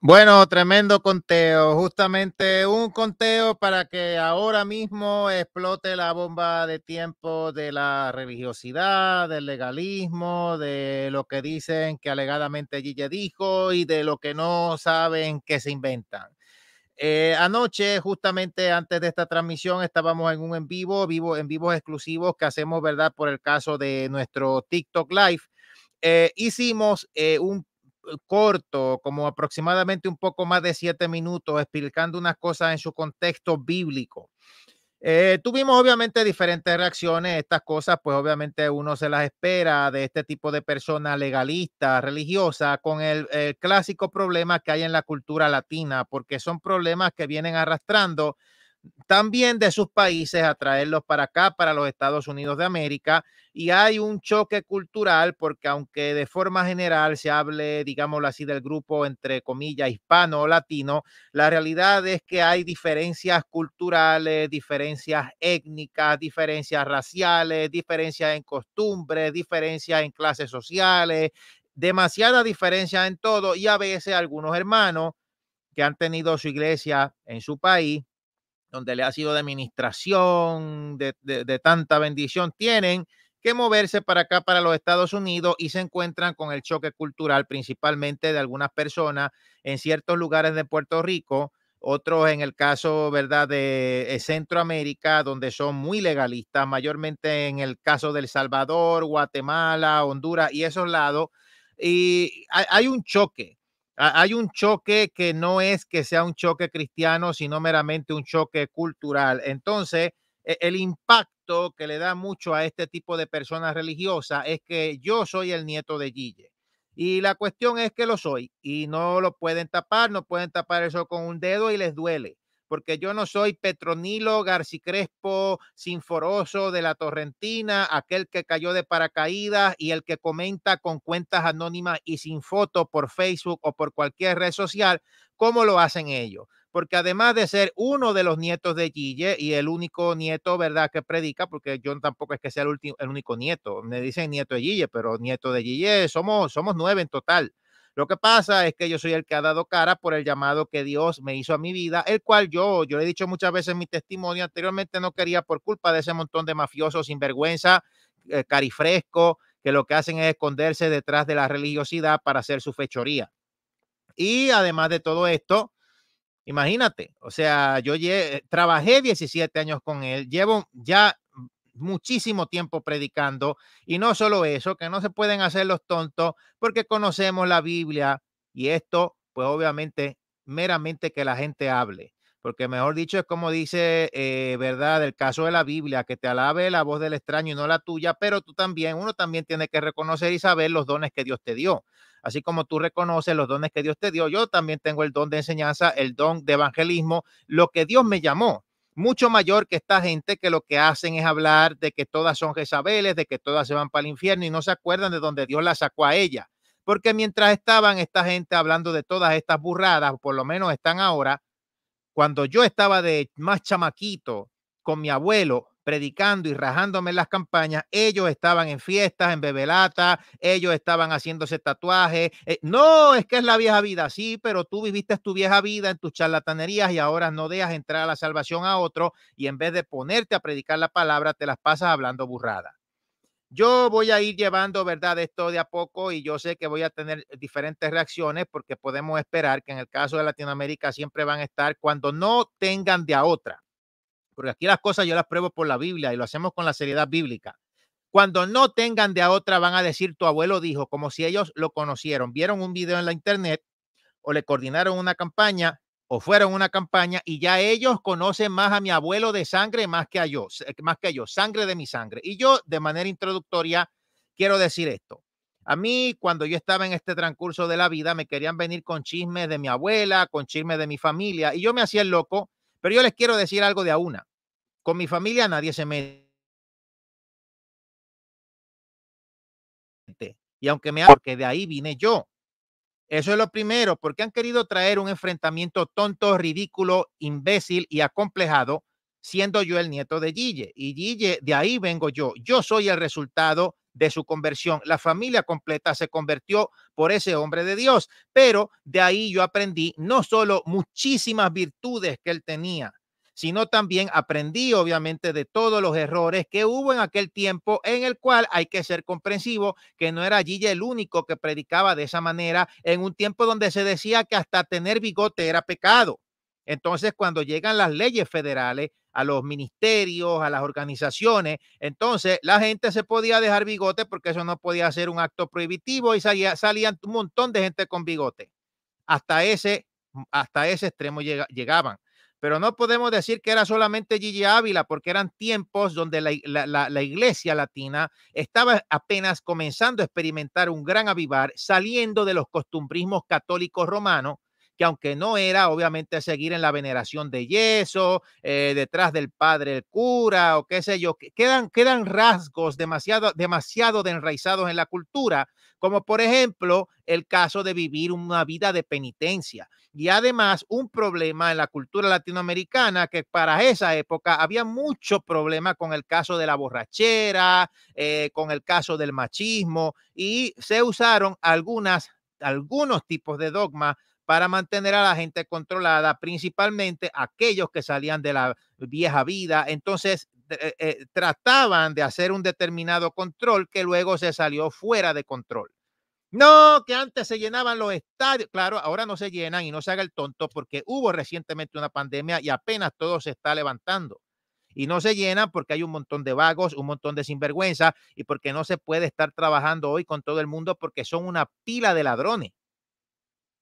Bueno, tremendo conteo, justamente un conteo para que ahora mismo explote la bomba de tiempo de la religiosidad, del legalismo, de lo que dicen que alegadamente Gille dijo y de lo que no saben que se inventan. Eh, anoche, justamente antes de esta transmisión, estábamos en un en vivo, vivo en vivos exclusivos que hacemos, ¿verdad? Por el caso de nuestro TikTok Live. Eh, hicimos eh, un corto, como aproximadamente un poco más de siete minutos, explicando unas cosas en su contexto bíblico. Eh, tuvimos obviamente diferentes reacciones. Estas cosas, pues obviamente uno se las espera de este tipo de persona legalista, religiosa, con el, el clásico problema que hay en la cultura latina, porque son problemas que vienen arrastrando también de sus países a traerlos para acá, para los Estados Unidos de América. Y hay un choque cultural porque aunque de forma general se hable, digámoslo así, del grupo entre comillas hispano o latino, la realidad es que hay diferencias culturales, diferencias étnicas, diferencias raciales, diferencias en costumbres, diferencias en clases sociales, demasiada diferencia en todo y a veces algunos hermanos que han tenido su iglesia en su país donde le ha sido de administración, de, tanta bendición, tienen que moverse para acá, para los Estados Unidos, y se encuentran con el choque cultural, principalmente de algunas personas en ciertos lugares de Puerto Rico, otros en el caso, ¿verdad?, de eh, Centroamérica, donde son muy legalistas, mayormente en el caso del Salvador, Guatemala, Honduras y esos lados. Y hay, un choque hay un choque que no es que sea un choque cristiano, sino meramente un choque cultural. Entonces, e, el impacto que le da mucho a este tipo de personas religiosas es que yo soy el nieto de Guille. Y la cuestión es que lo soy y no lo pueden tapar, no pueden tapar eso con un dedo y les duele porque yo no soy Petronilo Garcicrespo Sinforoso de la Torrentina, aquel que cayó de paracaídas y el que comenta con cuentas anónimas y sin foto por Facebook o por cualquier red social, ¿Cómo lo hacen ellos porque además de ser uno de los nietos de Gille y el único nieto, ¿verdad?, que predica, porque yo tampoco es que sea el, último, el único nieto, me dicen nieto de Gille, pero nieto de Gille somos, somos nueve en total. Lo que pasa es que yo soy el que ha dado cara por el llamado que Dios me hizo a mi vida, el cual yo, yo le he dicho muchas veces en mi testimonio anteriormente, no quería por culpa de ese montón de mafiosos sinvergüenza, vergüenza eh, carifresco, que lo que hacen es esconderse detrás de la religiosidad para hacer su fechoría. Y además de todo esto, imagínate, o sea, yo trabajé 17 años con él, llevo ya muchísimo tiempo predicando. Y no solo eso, que no se pueden hacer los tontos porque conocemos la Biblia y esto, pues obviamente, meramente que la gente hable. Porque mejor dicho, es como dice, eh, ¿verdad? El caso de la Biblia, que te alabe la voz del extraño y no la tuya, pero tú también, uno también tiene que reconocer y saber los dones que Dios te dio. Así como tú reconoces los dones que Dios te dio, yo también tengo el don de enseñanza, el don de evangelismo, lo que Dios me llamó mucho mayor que esta gente que lo que hacen es hablar de que todas son Jezabeles, de que todas se van para el infierno y no se acuerdan de donde Dios la sacó a ella. Porque mientras estaban esta gente hablando de todas estas burradas, por lo menos están ahora, cuando yo estaba de más chamaquito con mi abuelo, predicando y rajándome en las campañas, ellos estaban en fiestas, en bebelata, ellos estaban haciéndose tatuajes. Eh, no, es que es la vieja vida, sí, pero tú viviste tu vieja vida en tus charlatanerías y ahora no dejas entrar a la salvación a otro y en vez de ponerte a predicar la palabra, te las pasas hablando burrada. Yo voy a ir llevando, ¿verdad?, esto de a poco y yo sé que voy a tener diferentes reacciones porque podemos esperar que en el caso de Latinoamérica siempre van a estar cuando no tengan de a otra porque aquí las cosas yo las pruebo por la Biblia y lo hacemos con la seriedad bíblica. Cuando no tengan de a otra, van a decir tu abuelo dijo, como si ellos lo conocieron, vieron un video en la internet o le coordinaron una campaña o fueron una campaña y ya ellos conocen más a mi abuelo de sangre más que a yo, eh, más que a yo, sangre de mi sangre. Y yo de manera introductoria quiero decir esto. A mí, cuando yo estaba en este transcurso de la vida, me querían venir con chismes de mi abuela, con chismes de mi familia, y yo me hacía el loco pero yo les quiero decir algo de a una. Con mi familia nadie se mete. Y aunque me haga que de ahí vine yo. Eso es lo primero, porque han querido traer un enfrentamiento tonto, ridículo, imbécil y acomplejado, siendo yo el nieto de Gille. Y Gille, de ahí vengo yo. Yo soy el resultado de su conversión. La familia completa se convirtió por ese hombre de Dios, pero de ahí yo aprendí no solo muchísimas virtudes que él tenía, sino también aprendí obviamente de todos los errores que hubo en aquel tiempo en el cual hay que ser comprensivo que no era allí el único que predicaba de esa manera en un tiempo donde se decía que hasta tener bigote era pecado. Entonces, cuando llegan las leyes federales, a los ministerios, a las organizaciones. Entonces, la gente se podía dejar bigote porque eso no podía ser un acto prohibitivo y salía, salían un montón de gente con bigote. Hasta ese, mm, hasta ese extremo llegaban. Pero no podemos decir que era solamente Gigi Ávila, porque eran tiempos donde la iglesia latina estaba apenas comenzando a experimentar un gran avivar, saliendo de los costumbrismos católicos romanos que aunque no era, obviamente, seguir en la veneración de yeso, eh, detrás del padre el cura o qué sé yo, quedan, quedan rasgos demasiado, demasiado de enraizados en la cultura, como por ejemplo el caso de vivir una vida de penitencia. Y además un problema en la cultura latinoamericana que para esa época había mucho problema con el caso de la borrachera, eh, con el caso del machismo y se usaron algunas, algunos tipos de dogmas para mantener a la gente controlada, principalmente aquellos que salían de la vieja vida. Entonces, eh, eh, trataban de hacer un determinado control que luego se salió fuera de control. No, que antes se llenaban los estadios. Claro, ahora no se llenan y no se haga el tonto porque hubo recientemente una pandemia y apenas todo se está levantando. Y no se llenan porque hay un montón de vagos, un montón de sinvergüenza y porque no se puede estar trabajando hoy con todo el mundo porque son una pila de ladrones.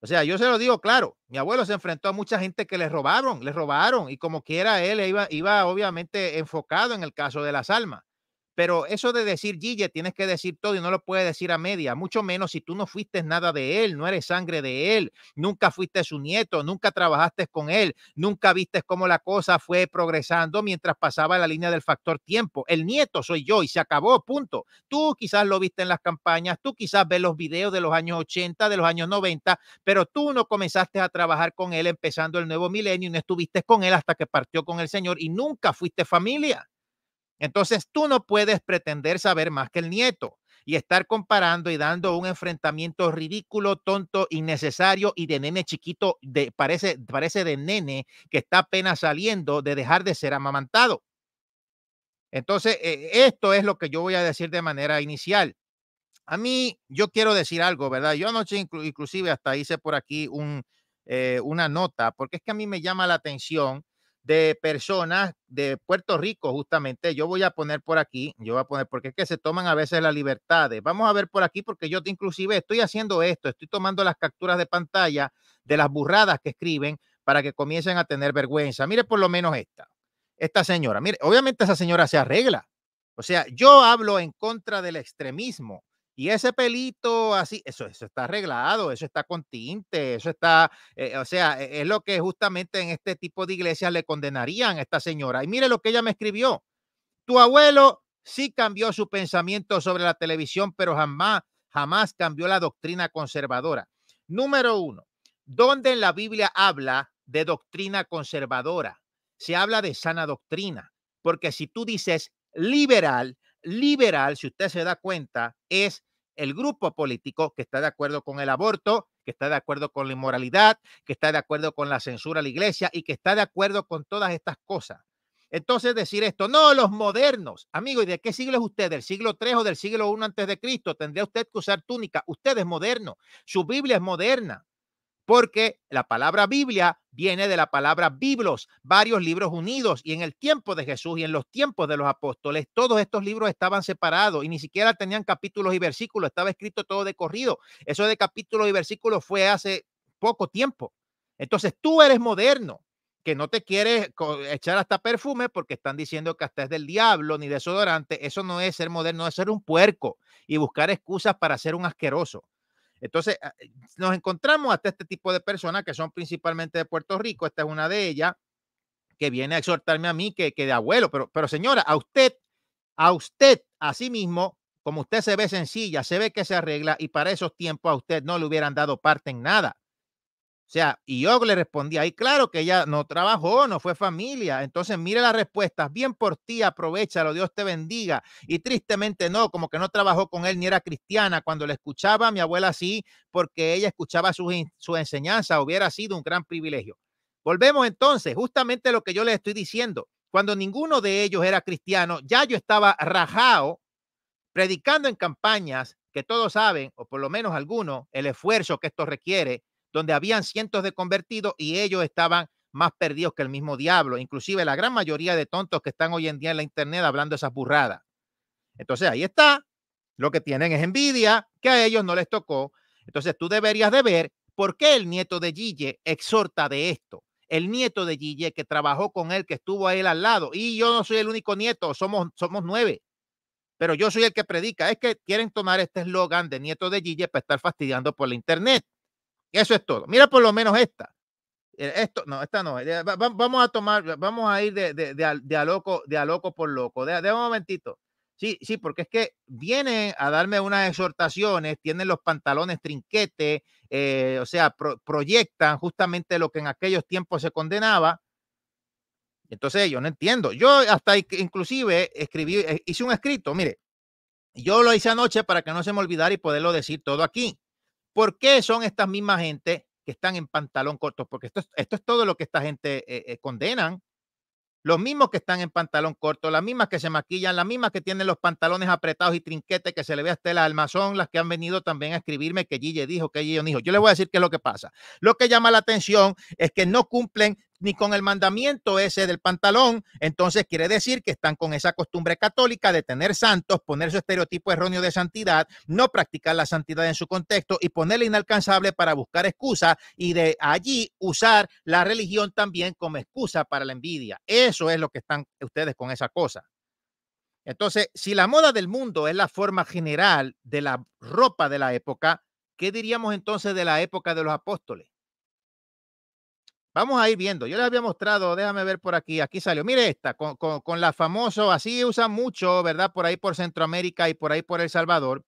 O sea, yo se lo digo claro, mi abuelo se enfrentó a mucha gente que le robaron, le robaron y como quiera él iba, iba obviamente enfocado en el caso de las almas. Pero eso de decir Gille, tienes que decir todo y no lo puedes decir a media, mucho menos si tú no fuiste nada de él, no eres sangre de él, nunca fuiste su nieto, nunca trabajaste con él, nunca viste cómo la cosa fue progresando mientras pasaba la línea del factor tiempo. El nieto soy yo y se acabó, punto. Tú quizás lo viste en las campañas, tú quizás ves los videos de los años 80, de los años 90, pero tú no comenzaste a trabajar con él empezando el nuevo milenio y no estuviste con él hasta que partió con el Señor y nunca fuiste familia. Entonces tú no puedes pretender saber más que el nieto y estar comparando y dando un enfrentamiento ridículo, tonto, innecesario y de nene chiquito, de, parece, parece de nene que está apenas saliendo de dejar de ser amamantado. Entonces, eh, esto es lo que yo voy a decir de manera inicial. A mí, yo quiero decir algo, ¿verdad? Yo anoche inclusive hasta hice por aquí eh, una nota, porque es que a mí me llama la atención de personas de Puerto Rico, justamente. Yo voy a poner por aquí, yo voy a poner, porque es que se toman a veces las libertades. Vamos a ver por aquí, porque yo inclusive estoy haciendo esto, estoy tomando las capturas de pantalla de las burradas que escriben para que comiencen a tener vergüenza. Mire por lo menos esta, esta señora. Mire, obviamente esa señora se arregla. O sea, yo hablo en contra del extremismo, y ese pelito así, eso, eso está arreglado, eso está con tinte, eso está, eh, o sea, e, es lo que justamente en este tipo de iglesias le condenarían a esta señora. Y mire lo que ella me escribió. Tu abuelo sí cambió su pensamiento sobre la televisión, pero jamás, jamás cambió la doctrina conservadora. Número uno, ¿dónde en la Biblia habla de doctrina conservadora? Se habla de sana doctrina, porque si tú dices liberal, liberal, si usted se da cuenta, es el grupo político que está de acuerdo con el aborto, que está de acuerdo con la inmoralidad, que está de acuerdo con la censura a la iglesia y que está de acuerdo con todas estas cosas. Entonces decir esto, no, los modernos, amigo, ¿y de qué siglo es usted? ¿Del siglo III o del siglo I antes de Cristo? Tendría usted que usar túnica. Usted es moderno, su Biblia es moderna porque la palabra Biblia viene de la palabra Biblos, varios libros unidos, y en el tiempo de Jesús y en los tiempos de los apóstoles, todos estos libros estaban separados y ni siquiera tenían capítulos y versículos, estaba escrito todo de corrido. Eso de capítulos y versículos fue hace poco tiempo. Entonces tú eres moderno, que no te quieres echar hasta perfume porque están diciendo que hasta es del diablo ni desodorante. Eso no es ser moderno, es ser un puerco y buscar excusas para ser un asqueroso. Entonces, ah, eh, nos encontramos hasta este tipo de personas que son principalmente de Puerto Rico. Esta es una de ellas que viene a exhortarme a mí que, que de abuelo, pero, pero señora, a usted, a usted, a sí mismo, como usted se ve sencilla, se ve que se arregla y para esos tiempos a usted no le hubieran dado parte en nada. O sea, y yo le respondí ahí, claro que ella no trabajó, no fue familia. Entonces, mire las respuestas, bien por ti, aprovechalo, Dios te bendiga. Y tristemente no, como que no trabajó con él ni era cristiana. Cuando le escuchaba, mi abuela sí, porque ella escuchaba su, su enseñanza, hubiera sido un gran privilegio. Volvemos entonces, justamente lo que yo le estoy diciendo. Cuando ninguno de ellos era cristiano, ya yo estaba rajado predicando en campañas que todos saben, o por lo menos algunos, el esfuerzo que esto requiere donde habían cientos de convertidos y ellos estaban más perdidos que el mismo diablo. Inclusive la gran mayoría de tontos que están hoy en día en la internet hablando esas burradas. Entonces ahí está. Lo que tienen es envidia que a ellos no les tocó. Entonces tú deberías de ver por qué el nieto de Gille exhorta de esto. El nieto de Gille que trabajó con él, que estuvo a él al lado. Y yo no soy el único nieto, somos, somos nueve. Pero yo soy el que predica. Es que quieren tomar este eslogan de nieto de Gille para estar fastidiando por la internet. Eso es todo. Mira por lo menos esta. E, esto, no, esta no. Eh, vamos a tomar, vamos a ir de, de, de, a, loco, de a loco por loco. De, un momentito. Sí, sí, porque es que vienen a darme unas exhortaciones, tienen los pantalones trinquete, eh, o sea, proyectan justamente lo que en aquellos tiempos se condenaba. Entonces yo no entiendo. Yo hasta inclusive escribí, eh, hice un escrito, mire, yo lo hice anoche para que no se me olvidara y poderlo decir todo aquí. ¿Por qué son estas mismas gente que están en pantalón corto? Porque esto es, esto es todo lo que esta gente eh, eh, condenan. Los mismos que están en pantalón corto, las mismas que se maquillan, las mismas que tienen los pantalones apretados y trinquete que se le ve hasta el alma, son las que han venido también a escribirme que Gille dijo, que Gille dijo. Yo les voy a decir qué es lo que pasa. Lo que llama la atención es que no cumplen ni con el mandamiento ese del pantalón, entonces quiere decir que están con esa costumbre católica de tener santos, poner su estereotipo erróneo de santidad, no practicar la santidad en su contexto y ponerla inalcanzable para buscar excusa y de allí usar la religión también como excusa para la envidia. Eso es lo que están ustedes con esa cosa. Entonces, si la moda del mundo es la forma general de la ropa de la época, ¿qué diríamos entonces de la época de los apóstoles? Vamos a ir viendo. Yo les había mostrado, déjame ver por aquí. Aquí salió. Mire esta, con, con, con la famosa, así usan mucho, ¿verdad? Por ahí por Centroamérica y por ahí por El Salvador.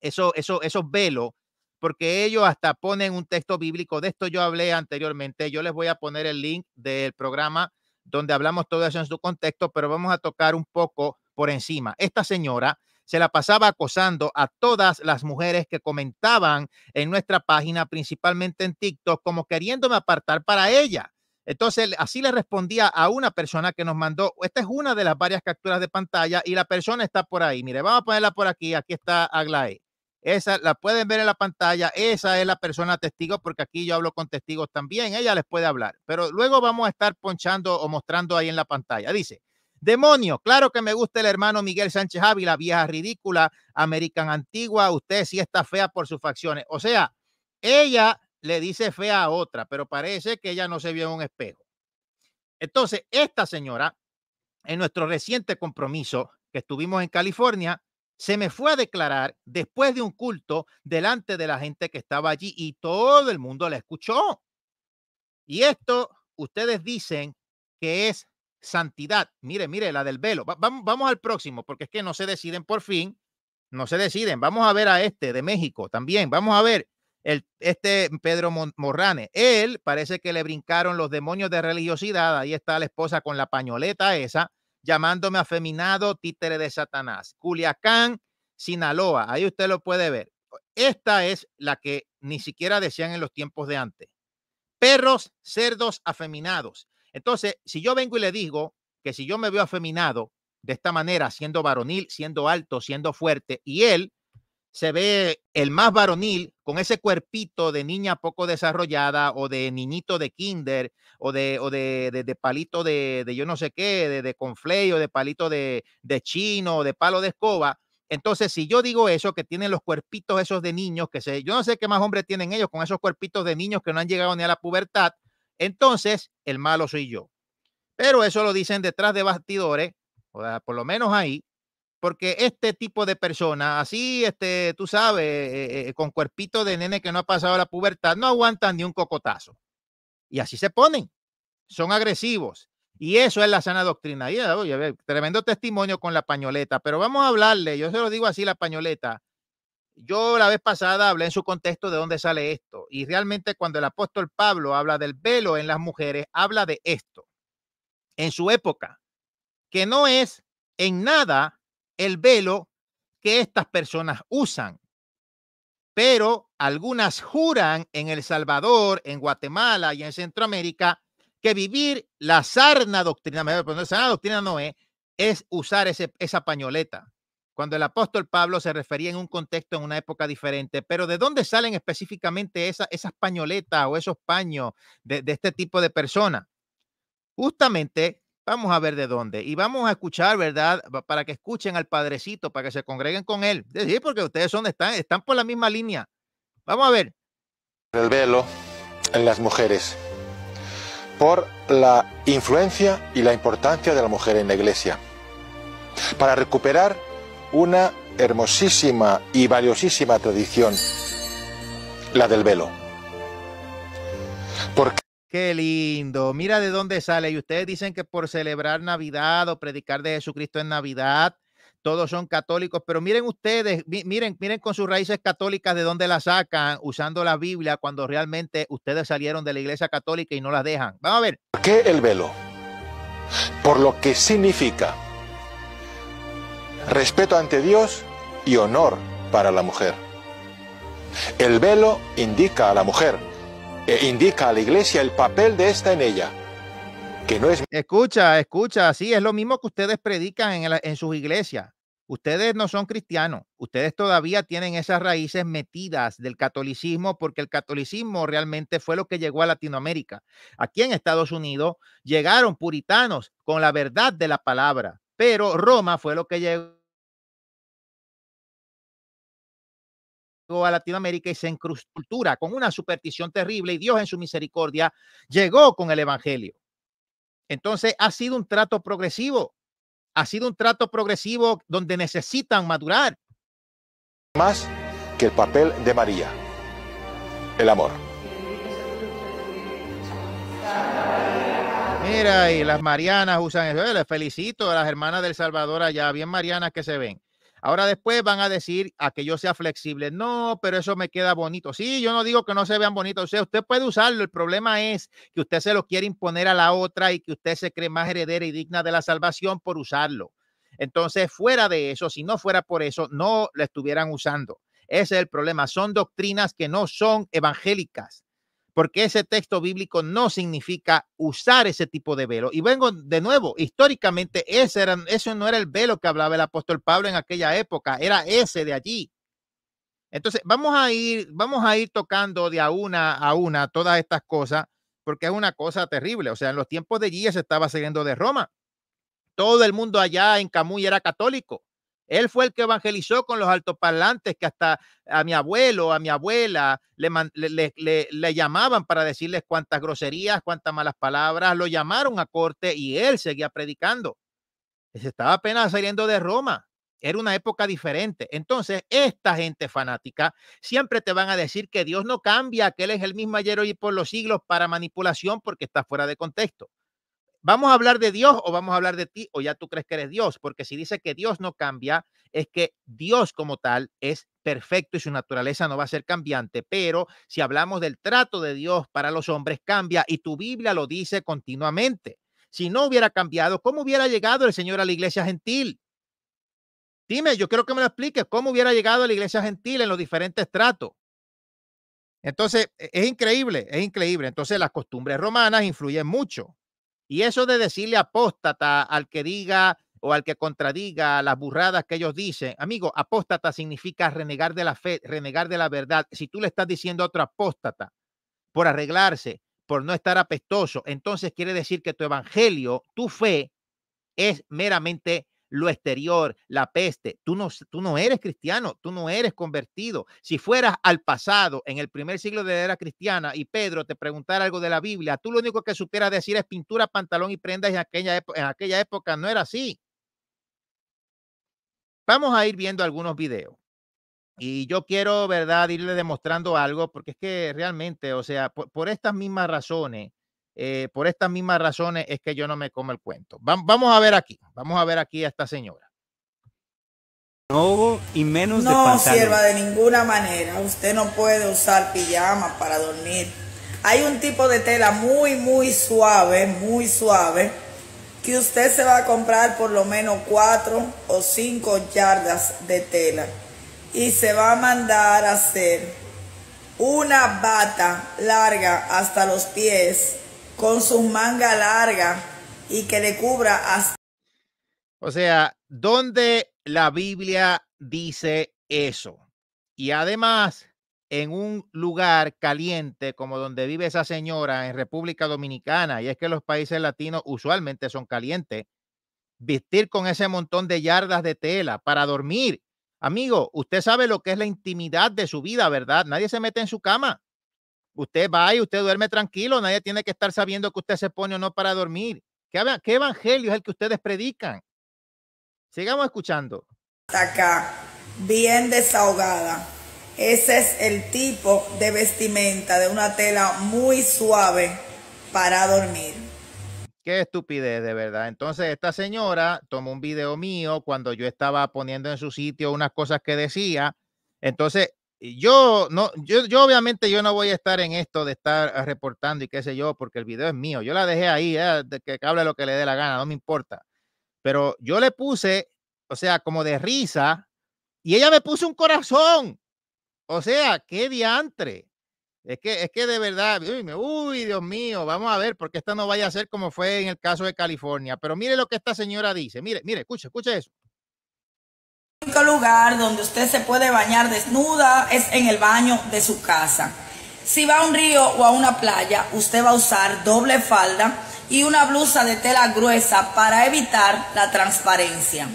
Eso, eso, esos velos, porque ellos hasta ponen un texto bíblico. De esto yo hablé anteriormente. Yo les voy a poner el link del programa donde hablamos todo eso en su contexto, pero vamos a tocar un poco por encima. Esta señora se la pasaba acosando a todas las mujeres que comentaban en nuestra página, principalmente en TikTok, como queriéndome apartar para ella. Entonces, así le respondía a una persona que nos mandó. Esta es una de las varias capturas de pantalla y la persona está por ahí. Mire, vamos a ponerla por aquí. Aquí está Aglae. Esa la pueden ver en la pantalla. Esa es la persona testigo, porque aquí yo hablo con testigos también. Ella les puede hablar. Pero luego vamos a estar ponchando o mostrando ahí en la pantalla. Dice: Demonio, claro que me gusta el hermano Miguel Sánchez la vieja ridícula, American Antigua, usted sí está fea por sus facciones. O sea, ella le dice fea a otra, pero parece que ella no se vio en un espejo. Entonces, esta señora, en nuestro reciente compromiso que estuvimos en California, se me fue a declarar después de un culto delante de la gente que estaba allí y todo el mundo la escuchó. Y esto, ustedes dicen que es santidad. Mire, mire, la del velo. vamos, vamos al próximo, porque es que no se deciden por fin. No se deciden. Vamos a ver a este de México también. Vamos a ver el, este Pedro Morrane. Él parece que le brincaron los demonios de religiosidad. Ahí está la esposa con la pañoleta esa, llamándome afeminado títere de Satanás. Culiacán, Sinaloa. Ahí usted lo puede ver. Esta es la que ni siquiera decían en los tiempos de antes. Perros, cerdos afeminados. Entonces, si yo vengo y le digo que si yo me veo afeminado de esta manera, siendo varonil, siendo alto, siendo fuerte, y él se ve el más varonil con ese cuerpito de niña poco desarrollada o de niñito de kinder o de, de, de, palito de, yo no sé qué, de, de de palito de, chino o de palo de escoba. Entonces, si yo digo eso, que tienen los cuerpitos esos de niños, que se, yo no sé qué más hombres tienen ellos con esos cuerpitos de niños que no han llegado ni a la pubertad, entonces el malo soy yo. Pero eso lo dicen detrás de bastidores, o por lo menos ahí, porque este tipo de personas, así, este, tú sabes, eh, eh, con cuerpito de nene que no ha pasado la pubertad, no aguantan ni un cocotazo. Y así se ponen, son agresivos. Y eso es la sana doctrina. Y, tremendo testimonio con la pañoleta, pero vamos a hablarle, yo se lo digo así, la pañoleta, yo la vez pasada hablé en su contexto de dónde sale esto. Y realmente cuando el apóstol Pablo habla del velo en las mujeres, habla de esto. En su época, que no es en nada el velo que estas personas usan. Pero algunas juran en El Salvador, en Guatemala y en Centroamérica que vivir la sarna doctrina, pero la sarna doctrina no es, es usar esa pañoleta cuando el apóstol Pablo se refería en un contexto, en una época diferente, pero ¿de dónde salen específicamente esa, esas pañoletas o esos paños de, este tipo de personas? Justamente Vamos a ver de dónde. Y vamos a escuchar, ¿verdad? Para que escuchen al Padrecito, para que se congreguen con él. Sí, porque ustedes son, están, están por la misma línea. Vamos a ver. El velo en las mujeres. Por la influencia y la importancia de la mujer en la iglesia. Para recuperar una hermosísima y valiosísima tradición, la del velo. Porque Qué lindo. Mira de dónde sale. Y ustedes dicen que por celebrar Navidad o predicar de Jesucristo en Navidad, todos son católicos. Pero miren ustedes, miren, miren con sus raíces católicas de dónde la sacan usando la Biblia cuando realmente ustedes salieron de la iglesia católica y no las dejan. Vamos a ver. ¿Por qué el velo? Por lo que significa respeto ante Dios y honor para la mujer. El velo indica a la mujer, e indica a la iglesia el papel de esta en ella, que no es... Escucha, escucha, sí, es lo mismo que ustedes predican en sus iglesias. Ustedes no son cristianos, ustedes todavía tienen esas raíces metidas del catolicismo porque el catolicismo realmente fue lo que llegó a Latinoamérica. Aquí en Estados Unidos llegaron puritanos con la verdad de la palabra, pero Roma fue lo que llegó a Latinoamérica y se incrustó con una superstición terrible y Dios en su misericordia llegó con el Evangelio. Entonces ha sido un trato progresivo, ha sido un trato progresivo donde necesitan madurar. Más que el papel de María, el amor. y las marianas usan eso. Eh, les felicito a las hermanas del Salvador allá, bien marianas que se ven. Ahora después van a decir a que yo sea flexible. No, pero eso me queda bonito. Sí, yo no digo que no se vean bonitos. O sea, usted puede usarlo. El problema es que usted se lo quiere imponer a la otra y que usted se cree más heredera y digna de la salvación por usarlo. Entonces, fuera de eso, si no fuera por eso, no lo estuvieran usando. Ese es el problema. Son doctrinas que no son evangélicas porque ese texto bíblico no significa usar ese tipo de velo. Y vengo de nuevo, históricamente ese, era, no era el velo que hablaba el apóstol Pablo en aquella época, era ese de allí. Entonces, vamos a ir, vamos a ir tocando de a una a una todas estas cosas, porque es una cosa terrible. O sea, en los tiempos de allí se estaba saliendo de Roma. Todo el mundo allá en Camuy era católico. Él fue el que evangelizó con los altoparlantes que hasta a mi abuelo, a mi abuela, le, llamaban para decirles cuántas groserías, cuántas malas palabras. Lo llamaron a corte y él seguía predicando. Se estaba apenas saliendo de Roma. Era una época diferente. Entonces, esta gente fanática siempre te van a decir que Dios no cambia, que Él es el mismo ayer y por los siglos para manipulación porque está fuera de contexto. ¿Vamos a hablar de Dios o vamos a hablar de ti o ya tú crees que eres Dios? Porque si dice que Dios no cambia, es que Dios como tal es perfecto y su naturaleza no va a ser cambiante. Pero si hablamos del trato de Dios para los hombres, cambia y tu Biblia lo dice continuamente. Si no hubiera cambiado, ¿cómo hubiera llegado el Señor a la iglesia gentil? Dime, yo quiero que me lo expliques, ¿cómo hubiera llegado a la iglesia gentil en los diferentes tratos? Entonces, e, es increíble, es increíble. Entonces, las costumbres romanas influyen mucho. Y eso de decirle apóstata al que diga o al que contradiga las burradas que ellos dicen, amigo, apóstata significa renegar de la fe, renegar de la verdad. Si tú le estás diciendo a otro apóstata por arreglarse, por no estar apestoso, entonces quiere decir que tu evangelio, tu fe, es meramente lo exterior, la peste. Tú no, tú no eres cristiano, tú no eres convertido. Si fueras al pasado, en el primer siglo de la era cristiana, y Pedro te preguntara algo de la Biblia, tú lo único que supieras decir es pintura, pantalón y prendas en aquella, en aquella época. No era así. Vamos a ir viendo algunos videos. Y yo quiero, ¿verdad?, irle demostrando algo, porque es que realmente, o sea, por estas mismas razones, eh, por estas mismas razones es que yo no me como el cuento. vamos a ver aquí, vamos a ver aquí a esta señora. No, y menos no, de de ninguna manera. Usted no puede usar pijama para dormir. Hay un tipo de tela muy, muy suave, muy suave, que usted se va a comprar por lo menos cuatro o cinco yardas de tela y se va a mandar a hacer una bata larga hasta los pies con su manga larga y que le cubra hasta... O sea, ¿dónde la Biblia dice eso? Y además, en un lugar caliente como donde vive esa señora en República Dominicana, y es que los países latinos usualmente son calientes, vestir con ese montón de yardas de tela para dormir. Amigo, usted sabe lo que es la intimidad de su vida, ¿verdad? Nadie se mete en su cama. Usted va y usted duerme tranquilo, nadie tiene que estar sabiendo que usted se pone o no para dormir. ¿Qué, qué evangelio es el que ustedes predican? Sigamos escuchando. Acá, bien desahogada. Ese es el tipo de vestimenta, de una tela muy suave para dormir. Qué estupidez, de verdad. Entonces, esta señora tomó un video mío cuando yo estaba poniendo en su sitio unas cosas que decía. Entonces, yo no, yo, obviamente yo no voy a estar en esto de estar ah, reportando y qué sé yo, porque el video es mío. Yo la dejé ahí, ah, de que hable lo que le dé la gana, no me importa. Pero yo le puse, o sea, como de risa, y ella me puso un corazón. O sea, qué diantre. Es que, es que de verdad, uy, uy, Dios mío, vamos a ver, porque esta no vaya a ser como fue en el caso de California. Pero mire lo que esta señora dice. Mire, mire, escuche, escuche eso. El único lugar donde usted se puede bañar desnuda es en el baño de su casa. Si va a un río o a una playa, usted va a usar doble falda y una blusa de tela gruesa para evitar la transparencia.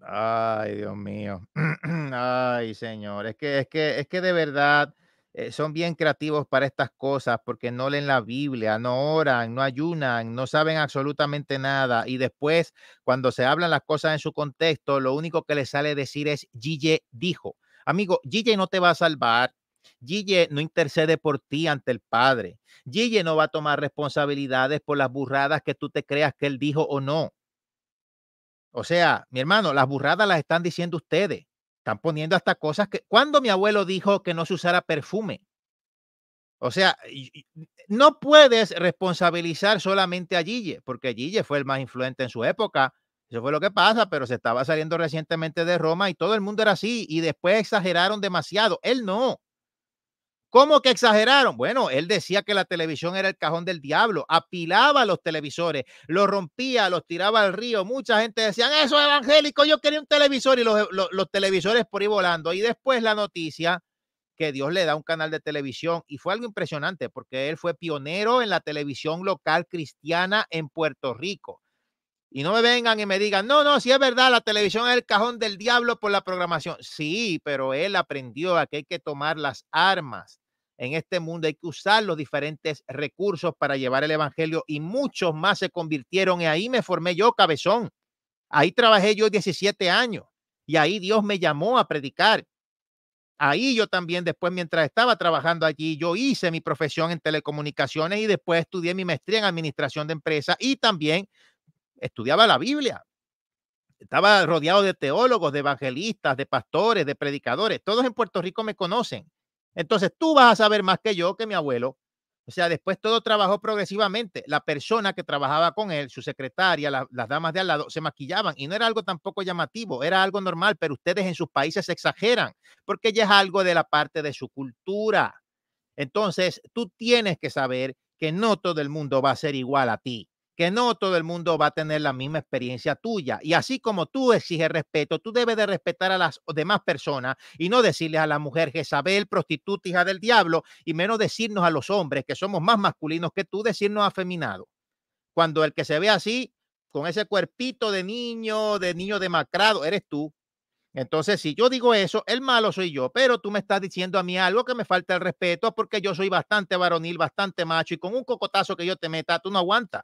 Ay, Dios mío. Ay, señor. Es que, es que, es que de verdad eh, son bien creativos para estas cosas porque no leen la Biblia, no oran, no ayunan, no saben absolutamente nada. Y después, cuando se hablan las cosas en su contexto, lo único que les sale decir es, Gille dijo. Amigo, Gille no te va a salvar. Gille no intercede por ti ante el Padre. Gille no va a tomar responsabilidades por las burradas que tú te creas que él dijo o no. O sea, mi hermano, las burradas las están diciendo ustedes. Están poniendo hasta cosas que... Cuando mi abuelo dijo que no se usara perfume? O sea, no puedes responsabilizar solamente a Gille, porque Gille fue el más influente en su época. Eso fue lo que pasa, pero se estaba saliendo recientemente de Roma y todo el mundo era así y después exageraron demasiado. Él no. ¿Cómo que exageraron? Bueno, él decía que la televisión era el cajón del diablo, apilaba los televisores, los rompía, los tiraba al río. Mucha gente decía, eso es evangélico, yo quería un televisor y los, los, televisores por ahí volando. Y después la noticia que Dios le da un canal de televisión y fue algo impresionante porque él fue pionero en la televisión local cristiana en Puerto Rico. Y no me vengan y me digan, no, no, si es verdad, la televisión es el cajón del diablo por la programación. Sí, pero él aprendió a que hay que tomar las armas en este mundo, hay que usar los diferentes recursos para llevar el evangelio y muchos más se convirtieron y ahí me formé yo, cabezón. Ahí trabajé yo 17 años y ahí Dios me llamó a predicar. Ahí yo también después, mientras estaba trabajando allí, yo hice mi profesión en telecomunicaciones y después estudié mi maestría en administración de empresas y también estudiaba la Biblia. Estaba rodeado de teólogos, de evangelistas, de pastores, de predicadores. Todos en Puerto Rico me conocen. Entonces tú vas a saber más que yo, que mi abuelo. O sea, después todo trabajó progresivamente. La persona que trabajaba con él, su secretaria, las damas de al lado, se maquillaban y no era algo tampoco llamativo, era algo normal, pero ustedes en sus países exageran porque ya es algo de la parte de su cultura. Entonces, tú tienes que saber que no todo el mundo va a ser igual a ti que no todo el mundo va a tener la misma experiencia tuya. Y así como tú exiges respeto, tú debes de respetar a las demás personas y no decirles a la mujer Jezabel, prostituta, hija del diablo, y menos decirnos a los hombres que somos más masculinos que tú, decirnos afeminado. Cuando el que se ve así, con ese cuerpito de niño, de niño demacrado, eres tú. Entonces, si yo digo eso, el malo soy yo, pero tú me estás diciendo a mí algo que me falta el respeto porque yo soy bastante varonil, bastante macho y con un cocotazo que yo te meta, tú no aguantas.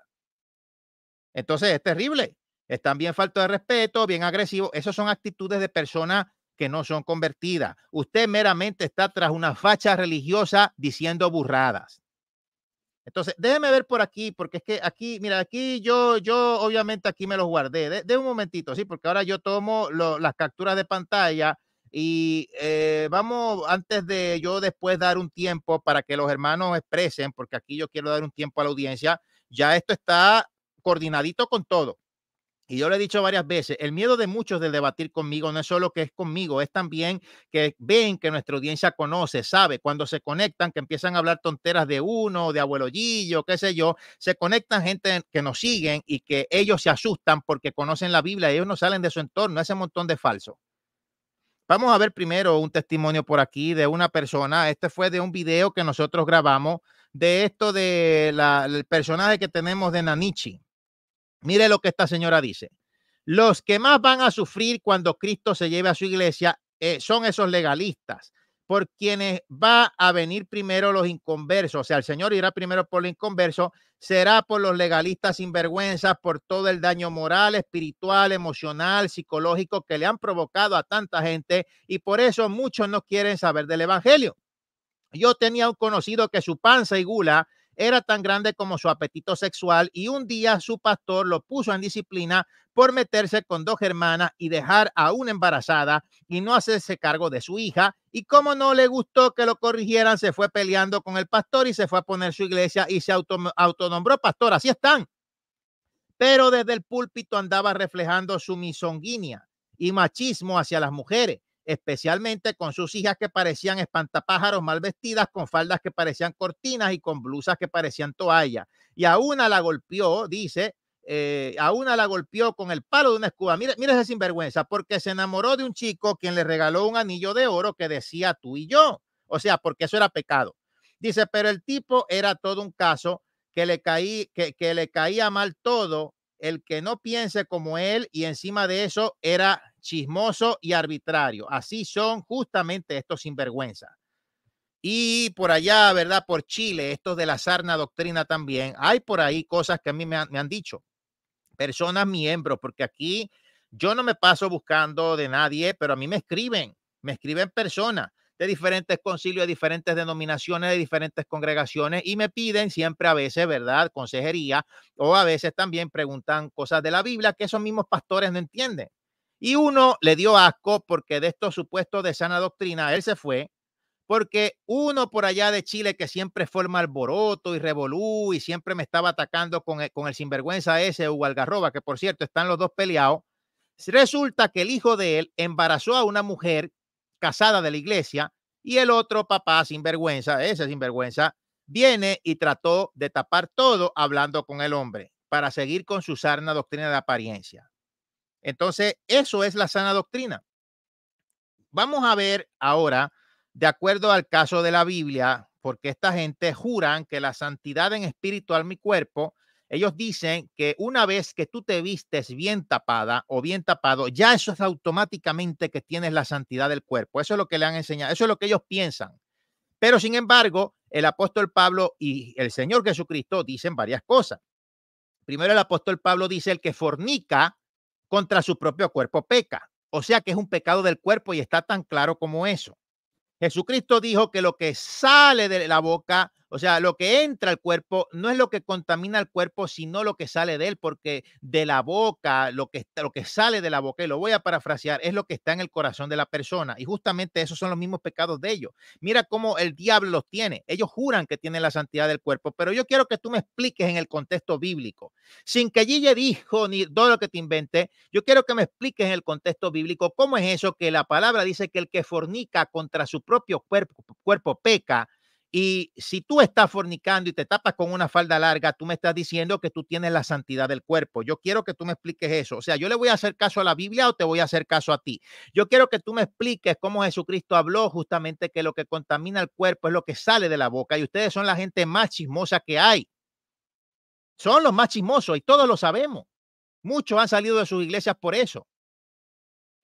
Entonces es terrible. Están bien falta de respeto, bien agresivo. Esas son actitudes de personas que no son convertidas. Usted meramente está tras una facha religiosa diciendo burradas. Entonces, déjeme ver por aquí, porque es que aquí, mira, aquí yo, yo obviamente aquí me los guardé. De, un momentito, sí, porque ahora yo tomo las capturas de pantalla y eh, vamos, antes de yo después dar un tiempo para que los hermanos expresen, porque aquí yo quiero dar un tiempo a la audiencia, ya esto está coordinadito con todo. Y yo le he dicho varias veces, el miedo de muchos de debatir conmigo no es solo que es conmigo, es también que ven que nuestra audiencia conoce, sabe, cuando se conectan, que empiezan a hablar tonteras de uno, de abuelo yo qué sé yo, se conectan gente que nos siguen y que ellos se asustan porque conocen la Biblia, y ellos no salen de su entorno, ese montón de falso. Vamos a ver primero un testimonio por aquí de una persona, este fue de un video que nosotros grabamos de esto del de personaje que tenemos de Nanichi Mire lo que esta señora dice. Los que más van a sufrir cuando Cristo se lleve a su iglesia eh, son esos legalistas, por quienes va a venir primero los inconversos. O sea, el Señor irá primero por los inconversos, será por los legalistas sinvergüenzas, por todo el daño moral, espiritual, emocional, psicológico que le han provocado a tanta gente y por eso muchos no quieren saber del Evangelio. Yo tenía un conocido que su panza y gula era tan grande como su apetito sexual y un día su pastor lo puso en disciplina por meterse con dos hermanas y dejar a una embarazada y no hacerse cargo de su hija. Y como no le gustó que lo corrigieran, se fue peleando con el pastor y se fue a poner su iglesia y se auto autonombró pastor. Así están. Pero desde el púlpito andaba reflejando su misonguinia y machismo hacia las mujeres especialmente con sus hijas que parecían espantapájaros mal vestidas, con faldas que parecían cortinas y con blusas que parecían toallas. Y a una la golpeó, dice, eh, a una la golpeó con el palo de una escoba. Mira, mira esa sinvergüenza, porque se enamoró de un chico quien le regaló un anillo de oro que decía tú y yo. O sea, porque eso era pecado. Dice, pero el tipo era todo un caso que le, caí, que, que le caía mal todo, el que no piense como él y encima de eso era chismoso y arbitrario. Así son justamente estos sinvergüenzas. Y por allá, ¿verdad? Por Chile, estos de la sarna doctrina también. Hay por ahí cosas que a mí me han, me han dicho. Personas miembros, porque aquí yo no me paso buscando de nadie, pero a mí me escriben, me escriben personas de diferentes concilios, de diferentes denominaciones, de diferentes congregaciones y me piden siempre a veces, ¿verdad? Consejería o a veces también preguntan cosas de la Biblia que esos mismos pastores no entienden. Y uno le dio asco porque de estos supuestos de sana doctrina él se fue, porque uno por allá de Chile que siempre forma alboroto y revolú y siempre me estaba atacando con el, con el sinvergüenza ese Hugo Algarroba, que por cierto están los dos peleados, resulta que el hijo de él embarazó a una mujer casada de la iglesia y el otro papá sinvergüenza, ese sinvergüenza, viene y trató de tapar todo hablando con el hombre para seguir con su sana doctrina de apariencia. Entonces, eso es la sana doctrina. Vamos a ver ahora, de acuerdo al caso de la Biblia, porque esta gente juran que la santidad en espíritu, al mi cuerpo, ellos dicen que una vez que tú te vistes bien tapada o bien tapado, ya eso es automáticamente que tienes la santidad del cuerpo. Eso es lo que le han enseñado, eso es lo que ellos piensan. Pero sin embargo, el apóstol Pablo y el Señor Jesucristo dicen varias cosas. Primero el apóstol Pablo dice, el que fornica contra su propio cuerpo peca. O sea que es un pecado del cuerpo y está tan claro como eso. Jesucristo dijo que lo que sale de la boca o sea, lo que entra al cuerpo no es lo que contamina al cuerpo, sino lo que sale de él, porque de la boca, lo que, lo que sale de la boca, y lo voy a parafrasear, es lo que está en el corazón de la persona. Y justamente esos son los mismos pecados de ellos. Mira cómo el diablo los tiene. Ellos juran que tienen la santidad del cuerpo, pero yo quiero que tú me expliques en el contexto bíblico, sin que Gille dijo ni todo lo que te inventé, yo quiero que me expliques en el contexto bíblico cómo es eso que la palabra dice que el que fornica contra su propio cuerpo, cuerpo peca y si tú estás fornicando y te tapas con una falda larga, tú me estás diciendo que tú tienes la santidad del cuerpo. Yo quiero que tú me expliques eso. O sea, yo le voy a hacer caso a la Biblia o te voy a hacer caso a ti. Yo quiero que tú me expliques cómo Jesucristo habló justamente que lo que contamina el cuerpo es lo que sale de la boca. Y ustedes son la gente más chismosa que hay. Son los más chismosos y todos lo sabemos. Muchos han salido de sus iglesias por eso.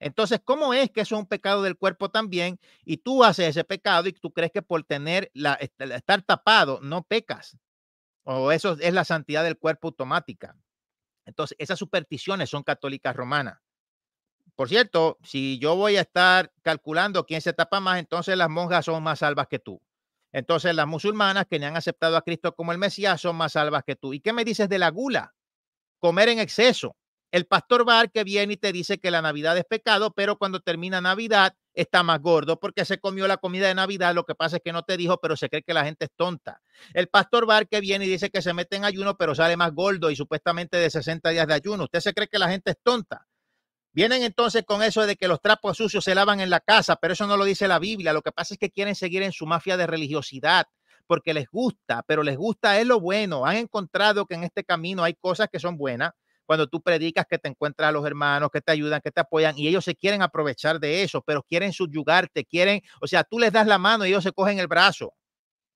Entonces, ¿cómo es que eso es un pecado del cuerpo también? Y tú haces ese pecado y tú crees que por tener este, la, estar tapado no pecas. O eso es la santidad del cuerpo automática. Entonces, esas supersticiones son católicas romanas. Por cierto, si yo voy a estar calculando quién se tapa más, entonces las monjas son más salvas que tú. Entonces, las musulmanas que le han aceptado a Cristo como el Mesías son más salvas que tú. ¿Y qué me dices de la gula? Comer en exceso. El pastor Bar que viene y te dice que la Navidad es pecado, pero cuando termina Navidad está más gordo porque se comió la comida de Navidad. Lo que pasa es que no te dijo, pero se cree que la gente es tonta. El pastor Bar que viene y dice que se mete en ayuno, pero sale más gordo y supuestamente de 60 días de ayuno. Usted se cree que la gente es tonta. Vienen entonces con eso de que los trapos sucios se lavan en la casa, pero eso no lo dice la Biblia. Lo que pasa es que quieren seguir en su mafia de religiosidad porque les gusta, pero les gusta es lo bueno. Han encontrado que en este camino hay cosas que son buenas cuando tú predicas que te encuentras a los hermanos, que te ayudan, que te apoyan, y ellos se quieren aprovechar de eso, pero quieren subyugarte, quieren, o sea, tú les das la mano y ellos se cogen el brazo.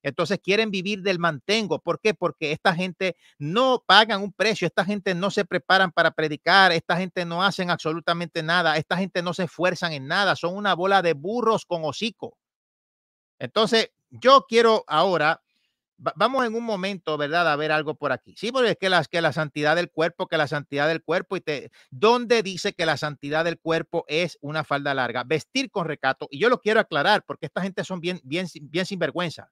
Entonces quieren vivir del mantengo. ¿Por qué? Porque esta gente no pagan un precio, esta gente no se preparan para predicar, esta gente no hacen absolutamente nada, esta gente no se esfuerzan en nada, son una bola de burros con hocico. Entonces, yo quiero ahora vamos en un momento, ¿verdad? A ver algo por aquí. Sí, porque es que, las, que la santidad del cuerpo, que la santidad del cuerpo, y te, ¿dónde dice que la santidad del cuerpo es una falda larga? Vestir con recato. Y yo lo quiero aclarar porque esta gente son bien, bien, bien sinvergüenza.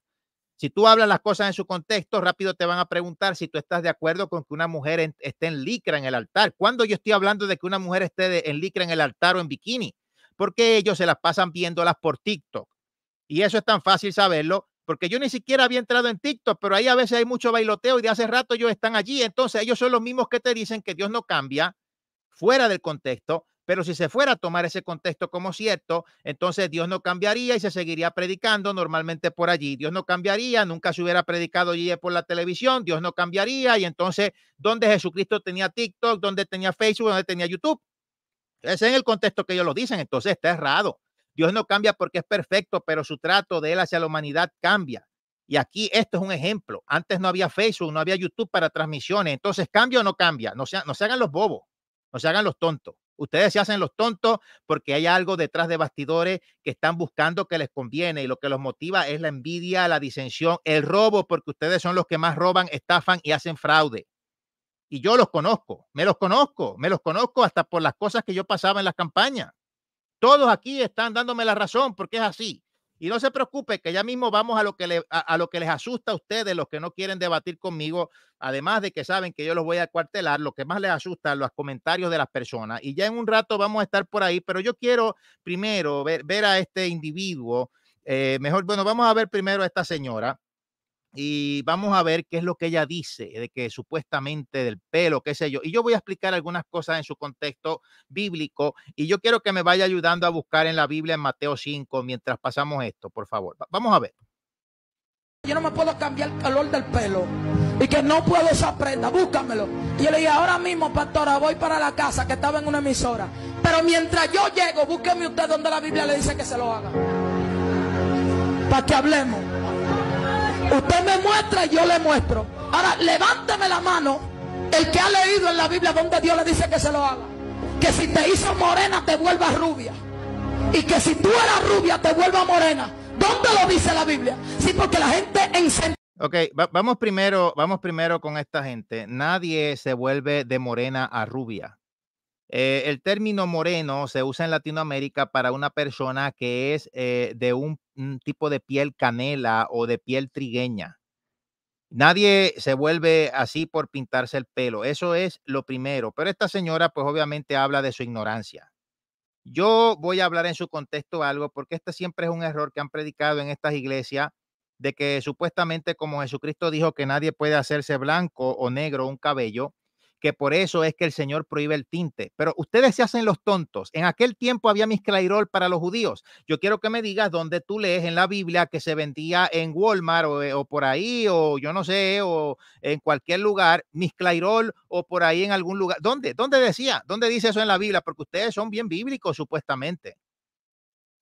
Si tú hablas las cosas en su contexto, rápido te van a preguntar si tú estás de acuerdo con que una mujer esté en licra en el altar. ¿Cuándo yo estoy hablando de que una mujer esté en licra en el altar o en bikini? Porque ellos se las pasan viéndolas por TikTok. Y eso es tan fácil saberlo porque yo ni siquiera había entrado en TikTok, pero ahí a veces hay mucho bailoteo y de hace rato ellos están allí. Entonces ellos son los mismos que te dicen que Dios no cambia fuera del contexto, pero si se fuera a tomar ese contexto como cierto, entonces Dios no cambiaría y se seguiría predicando normalmente por allí. Dios no cambiaría, nunca se hubiera predicado allí por la televisión, Dios no cambiaría. Y entonces, ¿dónde Jesucristo tenía TikTok? ¿Dónde tenía Facebook? ¿Dónde tenía YouTube? Ese es el contexto que ellos lo dicen, entonces está errado. Dios no cambia porque es perfecto, pero su trato de él hacia la humanidad cambia. Y aquí esto es un ejemplo. Antes no había Facebook, no había YouTube para transmisiones. Entonces, ¿cambia o no cambia? No se, no se hagan los bobos, no se hagan los tontos. Ustedes se hacen los tontos porque hay algo detrás de bastidores que están buscando que les conviene y lo que los motiva es la envidia, la disensión, el robo, porque ustedes son los que más roban, estafan y hacen fraude. Y yo los conozco, me los conozco, me los conozco hasta por las cosas que yo pasaba en las campañas. Todos aquí están dándome la razón porque es así. Y no se preocupe que ya mismo vamos a lo que, le, a, lo que les asusta a ustedes, los que no quieren debatir conmigo, además de que saben que yo los voy a cuartelar, lo que más les asusta los comentarios de las personas. Y ya en un rato vamos a estar por ahí, pero yo quiero primero ver, a este individuo. Eh, mejor, bueno, vamos a ver primero a esta señora y vamos a ver qué es lo que ella dice de que supuestamente del pelo, qué sé yo. Y yo voy a explicar algunas cosas en su contexto bíblico y yo quiero que me vaya ayudando a buscar en la Biblia en Mateo 5 mientras pasamos esto, por favor. Vamos a ver. Yo no me puedo cambiar el color del pelo y que no puedo esa prenda, búscamelo. Y yo le dije, ahora mismo, pastora, voy para la casa que estaba en una emisora. Pero mientras yo llego, búsqueme usted donde la Biblia le dice que se lo haga. Para que hablemos. Usted me muestra y yo le muestro. Ahora, levánteme la mano el que ha leído en la Biblia donde Dios le dice que se lo haga. Que si te hizo morena te vuelvas rubia. Y que si tú eras rubia te vuelva morena. ¿Dónde lo dice la Biblia? Sí, porque la gente en Ok, vamos, primero, vamos primero con esta gente. Nadie se vuelve de morena a rubia. Eh, el término moreno se usa en Latinoamérica para una persona que es eh, de un un tipo de piel canela o de piel trigueña. Nadie se vuelve así por pintarse el pelo. Eso es lo primero. Pero esta señora, pues obviamente habla de su ignorancia. Yo voy a hablar en su contexto algo, porque este siempre es un error que han predicado en estas iglesias, de que supuestamente como Jesucristo dijo que nadie puede hacerse blanco o negro un cabello, que por eso es que el Señor prohíbe el tinte. Pero ustedes se hacen los tontos. En aquel tiempo había misclairol para los judíos. Yo quiero que me digas dónde tú lees en la Biblia que se vendía en Walmart eh, o, por ahí, o yo no sé, o en cualquier lugar, misclairol o por ahí en algún lugar. ¿Dónde? ¿Dónde decía? ¿Dónde dice eso en la Biblia? Porque ustedes son bien bíblicos, supuestamente.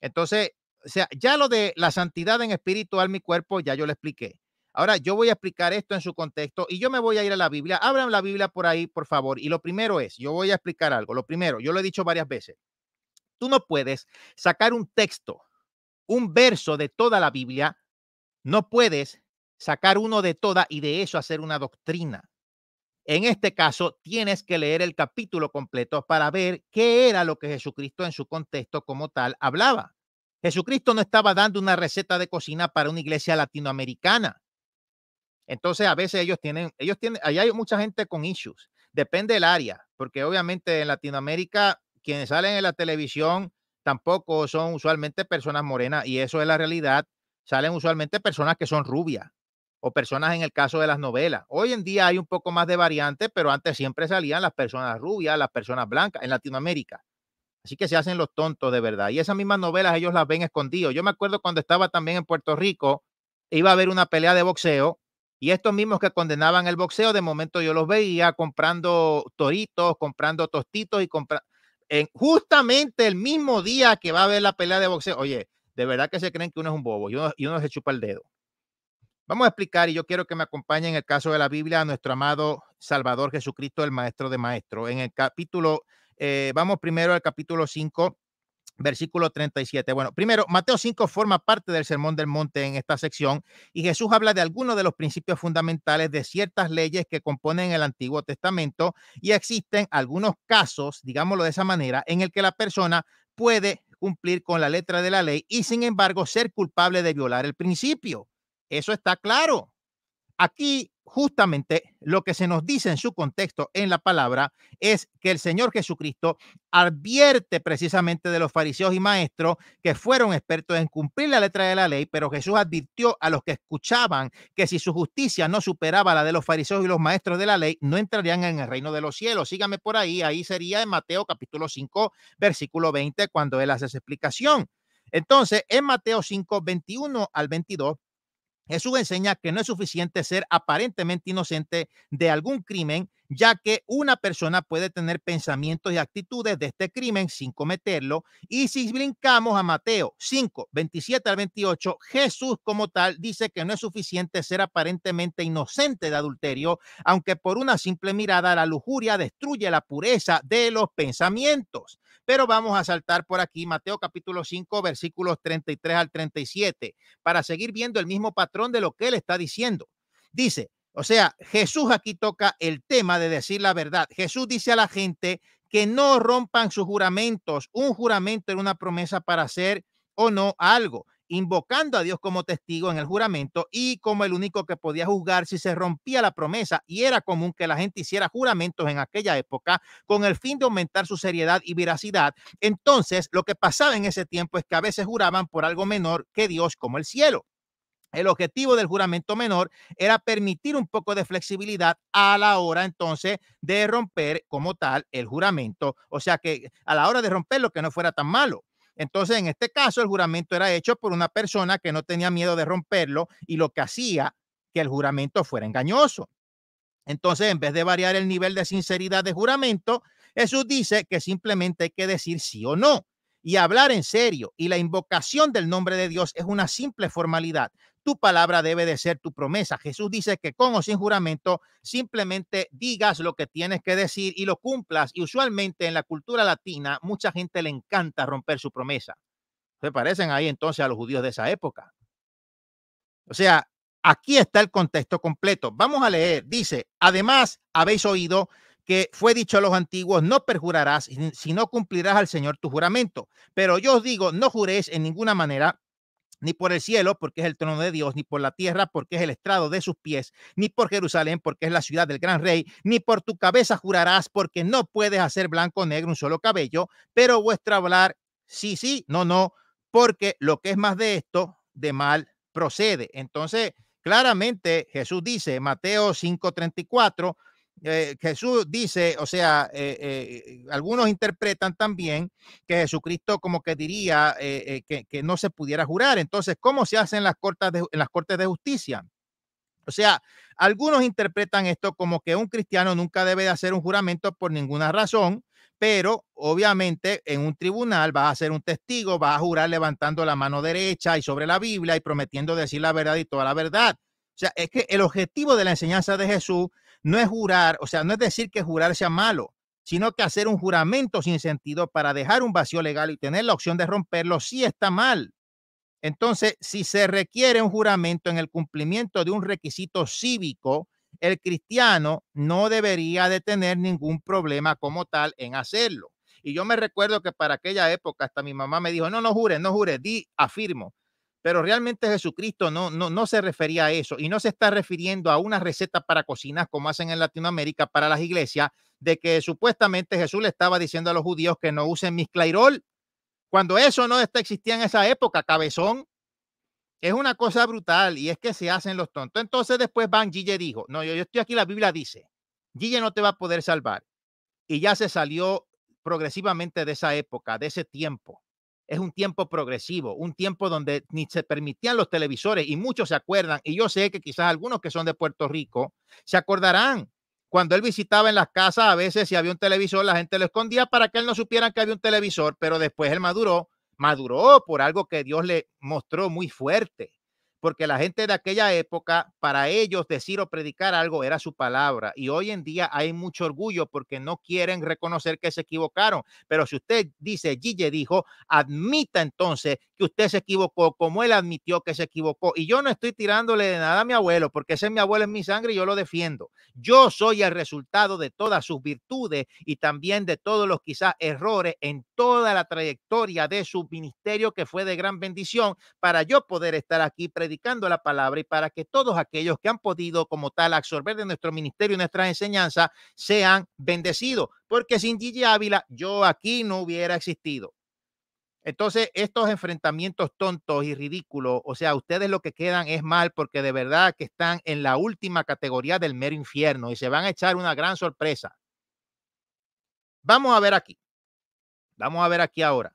Entonces, o sea, ya lo de la santidad en espiritual, mi cuerpo, ya yo lo expliqué. Ahora yo voy a explicar esto en su contexto y yo me voy a ir a la Biblia. Abran la Biblia por ahí, por favor. Y lo primero es, yo voy a explicar algo. Lo primero, yo lo he dicho varias veces. Tú no puedes sacar un texto, un verso de toda la Biblia. No puedes sacar uno de toda y de eso hacer una doctrina. En este caso, tienes que leer el capítulo completo para ver qué era lo que Jesucristo en su contexto como tal hablaba. Jesucristo no estaba dando una receta de cocina para una iglesia latinoamericana. Entonces, a veces ellos tienen, ellos tienen, allá hay mucha gente con issues, depende del área, porque obviamente en Latinoamérica quienes salen en la televisión tampoco son usualmente personas morenas y eso es la realidad, salen usualmente personas que son rubias o personas en el caso de las novelas. Hoy en día hay un poco más de variante, pero antes siempre salían las personas rubias, las personas blancas en Latinoamérica. Así que se hacen los tontos de verdad. Y esas mismas novelas ellos las ven escondidos. Yo me acuerdo cuando estaba también en Puerto Rico, iba a haber una pelea de boxeo y estos mismos que condenaban el boxeo, de momento yo los veía comprando toritos, comprando tostitos y comprando. Justamente el mismo día que va a haber la pelea de boxeo. Oye, de verdad que se creen que uno es un bobo y uno, se chupa el dedo. Vamos a explicar, y yo quiero que me acompañe en el caso de la Biblia a nuestro amado Salvador Jesucristo, el Maestro de Maestro. En el capítulo, eh, vamos primero al capítulo 5 versículo 37. Bueno, primero, Mateo 5 forma parte del Sermón del Monte en esta sección y Jesús habla de algunos de los principios fundamentales de ciertas leyes que componen el Antiguo Testamento y existen algunos casos, digámoslo de esa manera, en el que la persona puede cumplir con la letra de la ley y sin embargo ser culpable de violar el principio. Eso está claro. Aquí justamente lo que se nos dice en su contexto en la palabra es que el Señor Jesucristo advierte precisamente de los fariseos y maestros que fueron expertos en cumplir la letra de la ley, pero Jesús advirtió a los que escuchaban que si su justicia no superaba la de los fariseos y los maestros de la ley, no entrarían en el reino de los cielos. Sígame por ahí, ahí sería en Mateo capítulo 5, versículo 20, cuando él hace esa explicación. Entonces, en Mateo 5, 21 al 22, Jesús enseña que no es suficiente ser aparentemente inocente de algún crimen ya que una persona puede tener pensamientos y actitudes de este crimen sin cometerlo. Y si brincamos a Mateo 5, 27 al 28, Jesús como tal dice que no es suficiente ser aparentemente inocente de adulterio, aunque por una simple mirada la lujuria destruye la pureza de los pensamientos. Pero vamos a saltar por aquí Mateo capítulo 5, versículos 33 al 37, para seguir viendo el mismo patrón de lo que él está diciendo. Dice, o sea, Jesús aquí toca el tema de decir la verdad. Jesús dice a la gente que no rompan sus juramentos. Un juramento era una promesa para hacer o no algo, invocando a Dios como testigo en el juramento y como el único que podía juzgar si se rompía la promesa. Y era común que la gente hiciera juramentos en aquella época con el fin de aumentar su seriedad y veracidad. Entonces, lo que pasaba en ese tiempo es que a veces juraban por algo menor que Dios como el cielo. El objetivo del juramento menor era permitir un poco de flexibilidad a la hora entonces de romper como tal el juramento, o sea que a la hora de romperlo que no fuera tan malo. Entonces, en este caso, el juramento era hecho por una persona que no tenía miedo de romperlo y lo que hacía que el juramento fuera engañoso. Entonces, en vez de variar el nivel de sinceridad de juramento, Jesús dice que simplemente hay que decir sí o no y hablar en serio. Y la invocación del nombre de Dios es una simple formalidad. Tu palabra debe de ser tu promesa. Jesús dice que con o sin juramento, simplemente digas lo que tienes que decir y lo cumplas. Y usualmente en la cultura latina, mucha gente le encanta romper su promesa. Se parecen ahí entonces a los judíos de esa época. O sea, aquí está el contexto completo. Vamos a leer. Dice, además habéis oído que fue dicho a los antiguos, no perjurarás si no cumplirás al Señor tu juramento. Pero yo os digo, no juréis en ninguna manera ni por el cielo, porque es el trono de Dios, ni por la tierra, porque es el estrado de sus pies, ni por Jerusalén, porque es la ciudad del gran rey, ni por tu cabeza jurarás, porque no puedes hacer blanco o negro un solo cabello, pero vuestra hablar, sí, sí, no, no, porque lo que es más de esto, de mal procede. Entonces, claramente Jesús dice, Mateo 5:34, eh, Jesús dice, o sea, eh, eh, algunos interpretan también que Jesucristo como que diría que, no se pudiera jurar. Entonces, ¿cómo se hace en las, cortes de, las cortes de justicia? O sea, algunos interpretan esto como que un cristiano nunca debe hacer un juramento por ninguna razón, pero obviamente en un tribunal va a ser un testigo, va a jurar levantando la mano derecha y sobre la Biblia y prometiendo decir la verdad y toda la verdad. O sea, es que el objetivo de la enseñanza de Jesús no es jurar, o sea, no es decir que jurar sea malo, sino que hacer un juramento sin sentido para dejar un vacío legal y tener la opción de romperlo sí está mal. Entonces, si se requiere un juramento en el cumplimiento de un requisito cívico, el cristiano no debería de tener ningún problema como tal en hacerlo. Y yo me recuerdo que para aquella época hasta mi mamá me dijo, no, no jure, no jure, di afirmo. Pero realmente Jesucristo no, no, no se refería a eso y no se está refiriendo a una receta para cocinas como hacen en Latinoamérica para las iglesias, de que supuestamente Jesús le estaba diciendo a los judíos que no usen misclairol, cuando eso no existía en esa época, cabezón. Es una cosa brutal y es que se hacen los tontos. Entonces después Van Gille dijo, no, yo, yo estoy aquí, la Biblia dice, Gille no te va a poder salvar. Y ya se salió progresivamente de esa época, de ese tiempo es un tiempo progresivo, un tiempo donde ni se permitían los televisores y muchos se acuerdan, y yo sé que quizás algunos que son de Puerto Rico se acordarán cuando él visitaba en las casas, a veces si había un televisor, la gente lo escondía para que él no supiera que había un televisor, pero después él maduró, maduró por algo que Dios le mostró muy fuerte porque la gente de aquella época, para ellos decir o predicar algo era su palabra. Y hoy en día hay mucho orgullo porque no quieren reconocer que se equivocaron. Pero si usted dice, Gille dijo, admita entonces usted se equivocó, como él admitió que se equivocó. Y yo no estoy tirándole de nada a mi abuelo, porque ese es mi abuelo, es mi sangre y yo lo defiendo. Yo soy el resultado de todas sus virtudes y también de todos los quizás errores en toda la trayectoria de su ministerio, que fue de gran bendición para yo poder estar aquí predicando la palabra y para que todos aquellos que han podido como tal absorber de nuestro ministerio y enseñanza sean bendecidos. Porque sin Gigi Ávila yo aquí no hubiera existido. Entonces, estos enfrentamientos tontos y ridículos, o sea, ustedes lo que quedan es mal porque de verdad que están en la última categoría del mero infierno y se van a echar una gran sorpresa. Vamos a ver aquí. Vamos a ver aquí ahora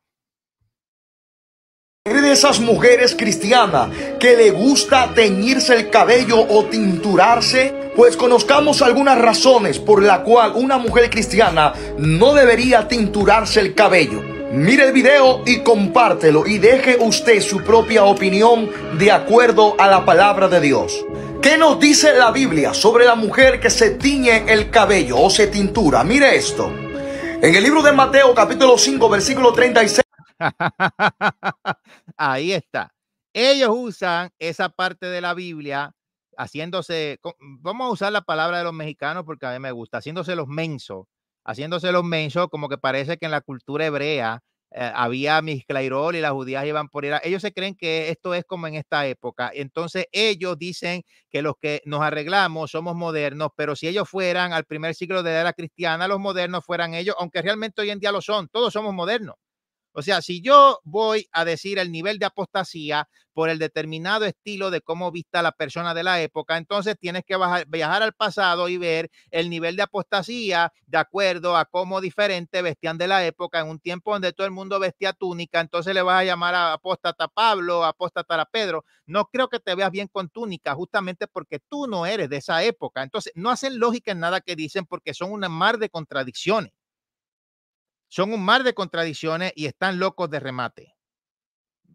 de esas mujeres cristianas que le gusta teñirse el cabello o tinturarse? Pues conozcamos algunas razones por la cual una mujer cristiana no debería tinturarse el cabello. Mire el video y compártelo y deje usted su propia opinión de acuerdo a la palabra de Dios. ¿Qué nos dice la Biblia sobre la mujer que se tiñe el cabello o se tintura? Mire esto. En el libro de Mateo capítulo 5 versículo 36. Ahí está. Ellos usan esa parte de la Biblia haciéndose, vamos a usar la palabra de los mexicanos porque a mí me gusta, haciéndose los mensos haciéndose los mensos, como que parece que en la cultura hebrea eh, había misclairol y las judías iban por a Ellos se creen que esto es como en esta época. Entonces ellos dicen que los que nos arreglamos somos modernos, pero si ellos fueran al primer siglo de la era cristiana, los modernos fueran ellos, aunque realmente hoy en día lo son, todos somos modernos. O sea, si yo voy a decir el nivel de apostasía por el determinado estilo de cómo vista la persona de la época, entonces tienes que viajar al pasado y ver el nivel de apostasía de acuerdo a cómo diferente vestían de la época en un tiempo donde todo el mundo vestía túnica, entonces le vas a llamar a apóstata Pablo, apóstata Pedro. No creo que te veas bien con túnica justamente porque tú no eres de esa época. Entonces, no hacen lógica en nada que dicen porque son una mar de contradicciones. Son un mar de contradicciones y están locos de remate.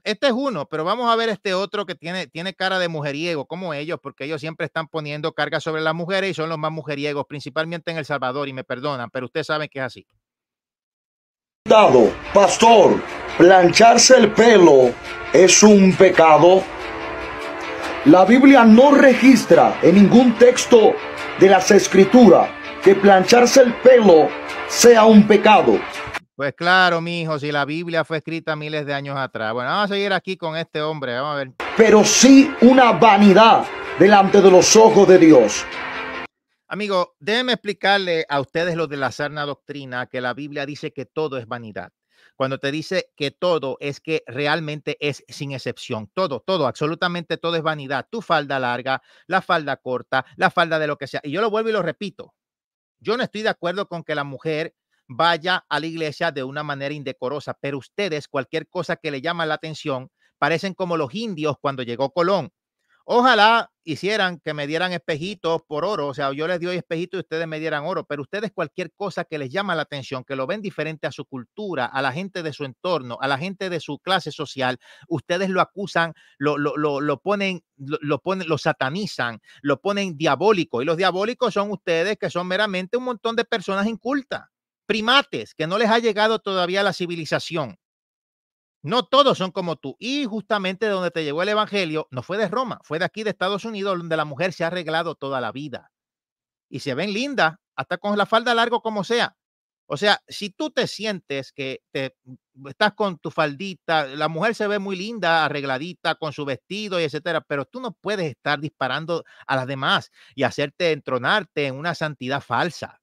Este es uno, pero vamos a ver este otro que tiene, tiene cara de mujeriego, como ellos, porque ellos siempre están poniendo carga sobre las mujeres y son los más mujeriegos, principalmente en El Salvador, y me perdonan, pero ustedes saben que es así. Dado, pastor, plancharse el pelo es un pecado. La Biblia no registra en ningún texto de las escrituras que plancharse el pelo sea un pecado. Pues claro, mi hijo, si la Biblia fue escrita miles de años atrás. Bueno, vamos a seguir aquí con este hombre, vamos a ver. Pero sí una vanidad delante de los ojos de Dios. Amigo, déjenme explicarle a ustedes lo de la sana doctrina, que la Biblia dice que todo es vanidad. Cuando te dice que todo es que realmente es sin excepción, todo, todo, absolutamente todo es vanidad. Tu falda larga, la falda corta, la falda de lo que sea. Y yo lo vuelvo y lo repito. Yo no estoy de acuerdo con que la mujer vaya a la iglesia de una manera indecorosa, pero ustedes, cualquier cosa que le llama la atención, parecen como los indios cuando llegó Colón. Ojalá hicieran que me dieran espejitos por oro, o sea, yo les doy espejitos y ustedes me dieran oro, pero ustedes cualquier cosa que les llama la atención, que lo ven diferente a su cultura, a la gente de su entorno, a la gente de su clase social, ustedes lo acusan, lo, ponen, lo, ponen, lo satanizan, lo ponen diabólico, y los diabólicos son ustedes que son meramente un montón de personas incultas primates que no les ha llegado todavía la civilización. No todos son como tú. Y justamente de donde te llegó el Evangelio, no fue de Roma, fue de aquí, de Estados Unidos, donde la mujer se ha arreglado toda la vida. Y se ven lindas, hasta con la falda largo como sea. O sea, si tú te sientes que te, mm, estás con tu faldita, la mujer se ve muy linda, arregladita, con su vestido y etcétera, pero tú no puedes estar disparando a las demás y hacerte entronarte en una santidad falsa.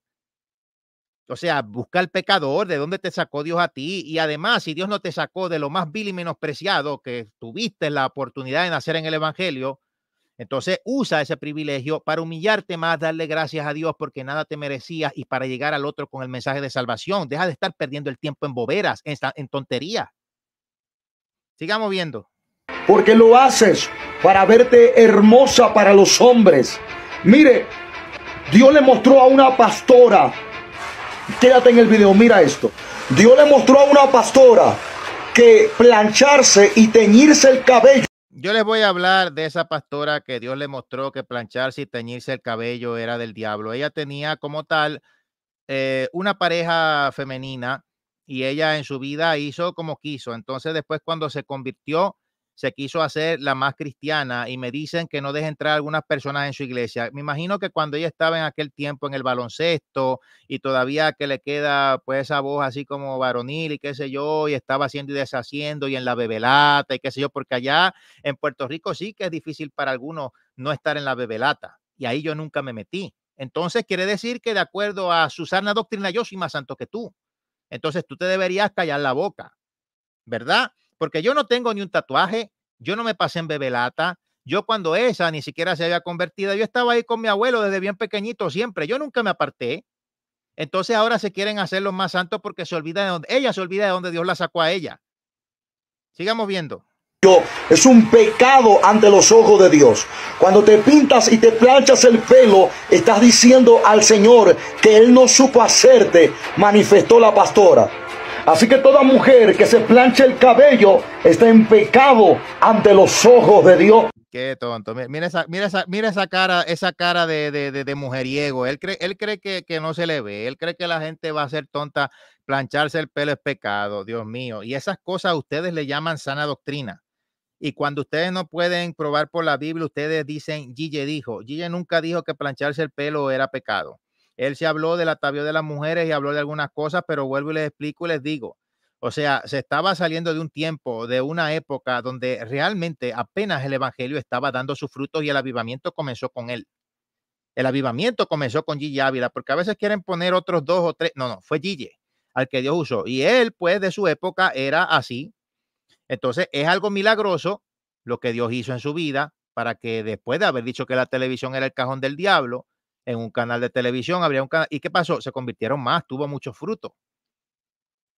O sea, busca al pecador, de dónde te sacó Dios a ti. Y además, si Dios no te sacó de lo más vil y menospreciado que tuviste la oportunidad de nacer en el Evangelio, entonces usa ese privilegio para humillarte más, darle gracias a Dios porque nada te merecía y para llegar al otro con el mensaje de salvación. Deja de estar perdiendo el tiempo en boberas, en, en tonterías. Sigamos viendo. Porque lo haces para verte hermosa para los hombres. Mire, Dios le mostró a una pastora Quédate en el video, mira esto. Dios le mostró a una pastora que plancharse y teñirse el cabello. Yo les voy a hablar de esa pastora que Dios le mostró que plancharse y teñirse el cabello era del diablo. Ella tenía como tal eh, una pareja femenina y ella en su vida hizo como quiso. Entonces después cuando se convirtió se quiso hacer la más cristiana y me dicen que no deje entrar algunas personas en su iglesia. Me imagino que cuando ella estaba en aquel tiempo en el baloncesto y todavía que le queda pues esa voz así como varonil y qué sé yo, y estaba haciendo y deshaciendo y en la bebelata y qué sé yo, porque allá en Puerto Rico sí que es difícil para algunos no estar en la bebelata y ahí yo nunca me metí. Entonces quiere decir que de acuerdo a Susana doctrina yo soy más santo que tú. Entonces tú te deberías callar la boca, ¿verdad? porque yo no tengo ni un tatuaje, yo no me pasé en bebelata, yo cuando esa ni siquiera se había convertido, yo estaba ahí con mi abuelo desde bien pequeñito siempre, yo nunca me aparté. Entonces ahora se quieren hacer los más santos porque se olvida de donde, ella se olvida de donde Dios la sacó a ella. Sigamos viendo. Es un pecado ante los ojos de Dios. Cuando te pintas y te planchas el pelo, estás diciendo al Señor que Él no supo hacerte, manifestó la pastora. Así que toda mujer que se plancha el cabello está en pecado ante los ojos de Dios. Qué tonto. Mira esa, mira esa, mira esa cara, esa cara de, mujeriego. Él cree, él cree que, que, no se le ve. Él cree que la gente va a ser tonta. Plancharse el pelo es pecado, Dios mío. Y esas cosas a ustedes le llaman sana doctrina. Y cuando ustedes no pueden probar por la Biblia, ustedes dicen, Gille dijo. Gille nunca dijo que plancharse el pelo era pecado. Él se habló del atavío de las mujeres y habló de algunas cosas, pero vuelvo y les explico y les digo. O sea, se estaba saliendo de un tiempo, de una época donde realmente apenas el Evangelio estaba dando sus frutos y el avivamiento comenzó con él. El avivamiento comenzó con Gigi Ávila, porque a veces quieren poner otros dos o tres. No, no, fue Gigi al que Dios usó. Y él, pues, de su época era así. Entonces, es algo milagroso lo que Dios hizo en su vida para que después de haber dicho que la televisión era el cajón del diablo, en un canal de televisión, habría un canal. ¿Y qué pasó? Se convirtieron más, tuvo mucho fruto.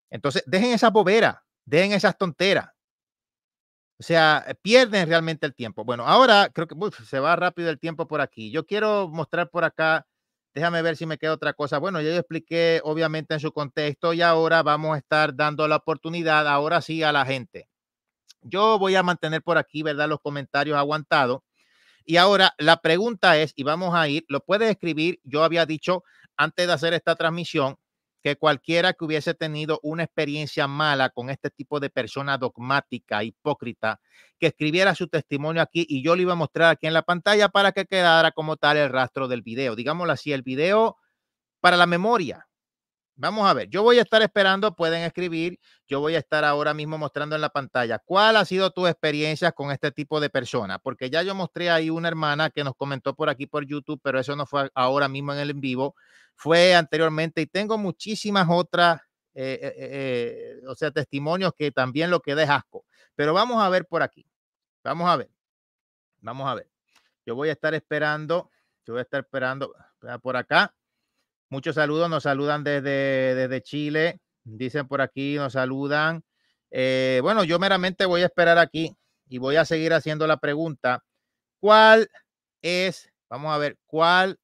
Entonces, dejen esa boberas, dejen esas tonteras. O sea, eh, pierden realmente el tiempo. Bueno, ahora creo que se va rápido el tiempo por aquí. Yo quiero mostrar por acá, déjame ver si me queda otra cosa. Bueno, ya yo expliqué obviamente en su contexto y ahora vamos a estar dando la oportunidad ahora sí a la gente. Yo voy a mantener por aquí, ¿verdad? Los comentarios aguantados y ahora la pregunta es, y vamos a ir, lo puedes escribir, yo había dicho antes de hacer esta transmisión que cualquiera que hubiese tenido una experiencia mala con este tipo de persona dogmática, hipócrita, que escribiera su testimonio aquí y yo lo iba a mostrar aquí en la pantalla para que quedara como tal el rastro del video. Digámoslo así, el video para la memoria, Vamos a ver, yo voy a estar esperando, pueden escribir, yo voy a estar ahora mismo mostrando en la pantalla cuál ha sido tu experiencia con este tipo de personas, porque ya yo mostré ahí una hermana que nos comentó por aquí por YouTube, pero eso no fue ahora mismo en el en vivo, fue anteriormente y tengo muchísimas otras, eh, eh, eh, o sea, testimonios que también lo que es asco, pero vamos a ver por aquí, vamos a ver, vamos a ver, yo voy a estar esperando, yo voy a estar esperando por acá Muchos saludos, nos saludan desde, desde Chile, dicen por aquí, nos saludan. Eh, bueno, yo meramente voy a esperar aquí y voy a seguir haciendo la pregunta. ¿Cuál es, vamos a ver, cuál,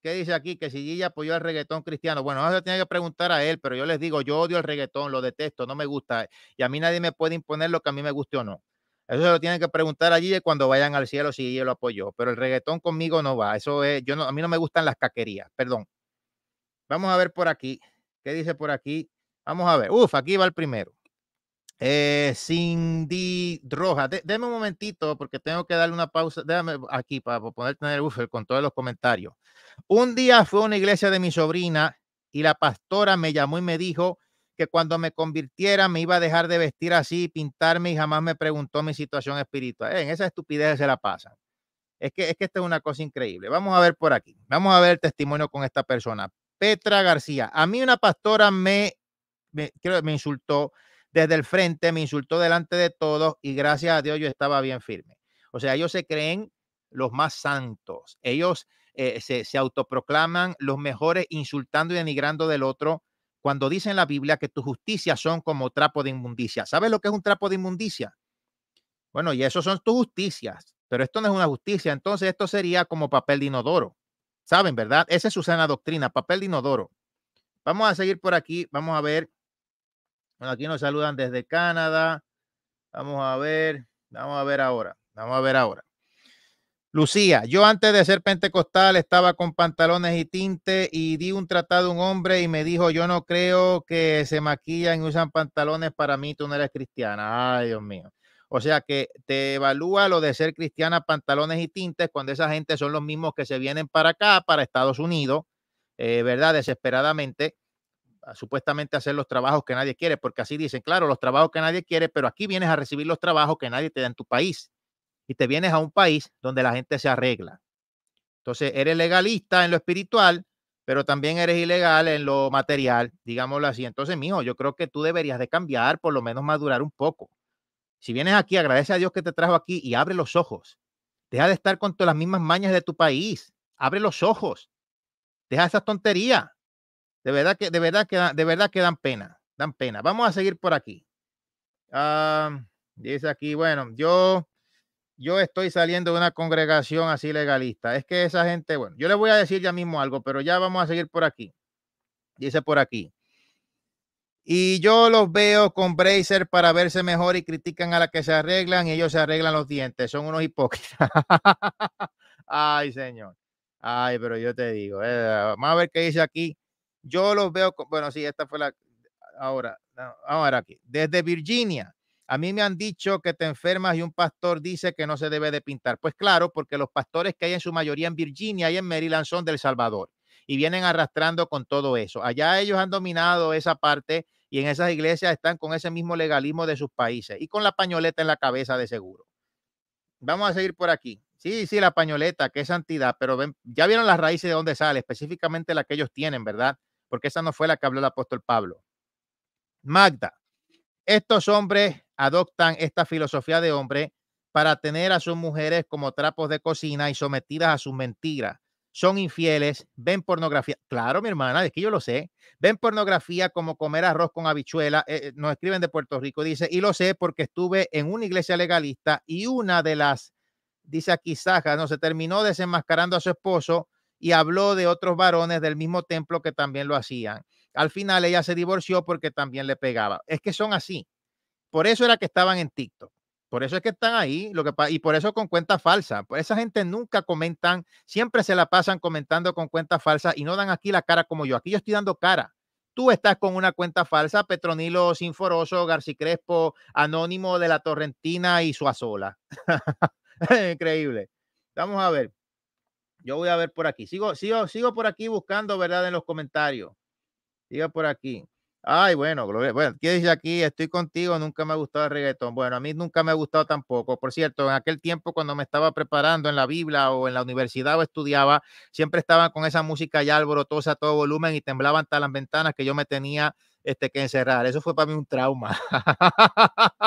qué dice aquí? Que si Gigi apoyó al reggaetón cristiano. Bueno, eso tiene tiene que preguntar a él, pero yo les digo, yo odio el reggaetón, lo detesto, no me gusta. Y a mí nadie me puede imponer lo que a mí me guste o no. Eso se lo tienen que preguntar a Gigi cuando vayan al cielo si Gigi lo apoyó. Pero el reggaetón conmigo no va. Eso es, yo no, a mí no me gustan las caquerías, perdón. Vamos a ver por aquí. ¿Qué dice por aquí? Vamos a ver. Uf, aquí va el primero. Eh, Cindy Rojas, de, deme un momentito porque tengo que darle una pausa. Déjame aquí para poder tener uf, con todos todos los comentarios. Un día fue a una iglesia de mi sobrina y la pastora me llamó y me dijo que cuando me convirtiera me iba a dejar de vestir así, pintarme y jamás me preguntó mi situación espiritual. Eh, en esa estupidez se la pasan. Es que, es que esta es una cosa increíble. Vamos a ver por aquí. Vamos a ver el testimonio con esta persona. Petra García. A mí una pastora me, me, me insultó desde el frente, me insultó delante de todos y gracias a Dios yo estaba bien firme. O sea, ellos se creen los más santos. Ellos eh, se, se, autoproclaman los mejores insultando y denigrando del otro cuando dicen la Biblia que tus justicias son como trapo de inmundicia. ¿Sabes lo que es un trapo de inmundicia? Bueno, y eso son tus justicias, pero esto no es una justicia, entonces esto sería como papel de inodoro. Saben, ¿verdad? Esa es su sana doctrina, papel de inodoro. Vamos a seguir por aquí, vamos a ver. Bueno, aquí nos saludan desde Canadá. Vamos a ver, vamos a ver ahora, vamos a ver ahora. Lucía, yo antes de ser pentecostal estaba con pantalones y tinte y di un tratado a un hombre y me dijo, yo no creo que se maquillan y usan pantalones, para mí tú no eres cristiana. Ay, Dios mío. O sea que te evalúa lo de ser cristiana, pantalones y tintes, cuando esa gente son los mismos que se vienen para acá, para Estados Unidos, eh, ¿verdad? Desesperadamente, supuestamente hacer los trabajos que nadie quiere, porque así dicen, claro, los trabajos que nadie quiere, pero aquí vienes a recibir los trabajos que nadie te da en tu país. Y te vienes a un país donde la gente se arregla. Entonces, eres legalista en lo espiritual, pero también eres ilegal en lo material, digámoslo así. Entonces, mijo, yo creo que tú deberías de cambiar, por lo menos madurar un poco. Si vienes aquí, agradece a Dios que te trajo aquí y abre los ojos. Deja de estar con todas las mismas mañas de tu país. Abre los ojos. Deja esas tonterías. De verdad que, de verdad que, de verdad que dan pena. Dan pena. Vamos a seguir por aquí. Ah, dice aquí, bueno, yo, yo estoy saliendo de una congregación así legalista. Es que esa gente, bueno, yo le voy a decir ya mismo algo, pero ya vamos a seguir por aquí. Dice por aquí. Y yo los veo con bracer para verse mejor y critican a la que se arreglan y ellos se arreglan los dientes. Son unos hipócritas. Ay, señor. Ay, pero yo te digo, eh, vamos a ver qué dice aquí. Yo los veo, con, bueno, sí, esta fue la, ahora, vamos a ver aquí. Desde Virginia, a mí me han dicho que te enfermas y un pastor dice que no se debe de pintar. Pues claro, porque los pastores que hay en su mayoría en Virginia y en Maryland son del Salvador y vienen arrastrando con todo eso. Allá ellos han dominado esa parte y en esas iglesias están con ese mismo legalismo de sus países y con la pañoleta en la cabeza de seguro. Vamos a seguir por aquí. Sí, sí, la pañoleta, qué santidad, pero ya vieron las raíces de dónde sale, específicamente la que ellos tienen, ¿verdad? Porque esa no fue la que habló el apóstol Pablo. Magda, estos hombres adoptan esta filosofía de hombre para tener a sus mujeres como trapos de cocina y sometidas a sus mentiras son infieles, ven pornografía. Claro, mi hermana, es que yo lo sé. Ven pornografía como comer arroz con habichuela. Eh, eh, nos escriben de Puerto Rico, dice, y lo sé porque estuve en una iglesia legalista y una de las, dice aquí Saja, no, se terminó desenmascarando a su esposo y habló de otros varones del mismo templo que también lo hacían. Al final ella se divorció porque también le pegaba. Es que son así. Por eso era que estaban en TikTok. Por eso es que están ahí, lo que y por eso con cuenta falsa Por pues, esa gente nunca comentan, siempre se la pasan comentando con cuenta falsa y no dan aquí la cara como yo. Aquí yo estoy dando cara. Tú estás con una cuenta falsa, Petronilo Sinforoso, Garci Crespo, Anónimo de la Torrentina y Suazola. Increíble. Vamos a ver. Yo voy a ver por aquí. Sigo, sigo, sigo por aquí buscando, ¿verdad? En los comentarios. Sigo por aquí. Ay, bueno, Gloria. Bueno, ¿qué dice aquí? Estoy contigo, nunca me ha gustado el reggaetón. Bueno, a mí nunca me ha gustado tampoco. Por cierto, en aquel tiempo cuando me estaba preparando en la Biblia o en la universidad o estudiaba, siempre estaban con esa música ya alborotosa a todo volumen y temblaban hasta las ventanas que yo me tenía este, que encerrar. Eso fue para mí un trauma.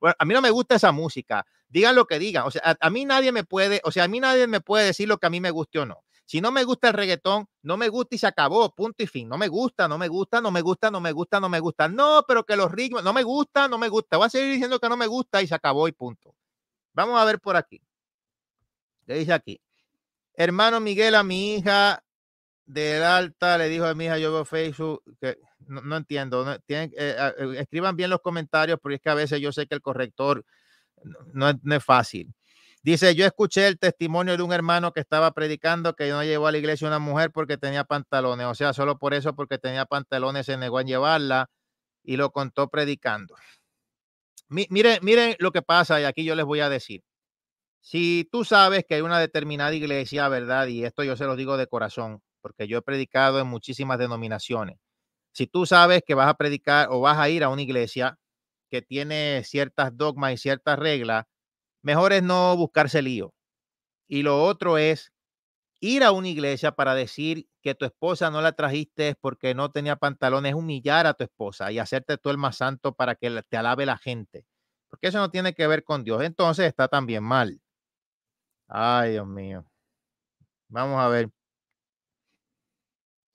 bueno, a mí no me gusta esa música. Digan lo que digan. O sea, a mí nadie me puede, o sea, a mí nadie me puede decir lo que a mí me guste o no. Si no me gusta el reggaetón, no me gusta y se acabó, punto y fin. No me gusta, no me gusta, no me gusta, no me gusta, no me gusta. No, pero que los ritmos, no me gusta, no me gusta. Voy a seguir diciendo que no me gusta y se acabó y punto. Vamos a ver por aquí. Le dice aquí. Hermano Miguel, a mi hija del alta le dijo a mi hija, yo veo Facebook, que no, entiendo. Eh, eh, escriban bien los comentarios, porque es que a veces yo sé que el corrector no es fácil. Dice, yo escuché el testimonio de un hermano que estaba predicando que no llevó a la iglesia una mujer porque tenía pantalones, o sea, solo por eso, porque tenía pantalones, se negó a llevarla y lo contó predicando. miren, lo que pasa y aquí yo les voy a decir. Si tú sabes que hay una determinada iglesia, ¿verdad? Y esto yo se lo digo de corazón, porque yo he predicado en muchísimas denominaciones. Si tú sabes que vas a predicar o vas a ir a una iglesia que tiene ciertas dogmas y ciertas reglas, mejor es no buscarse lío. Y lo otro es ir a una iglesia para decir que tu esposa no la trajiste porque no tenía pantalones, humillar a tu esposa y hacerte tú el más santo para que te alabe la gente. Porque eso no tiene que ver con Dios. Entonces está también mal. Ay, Dios mío. Vamos a ver.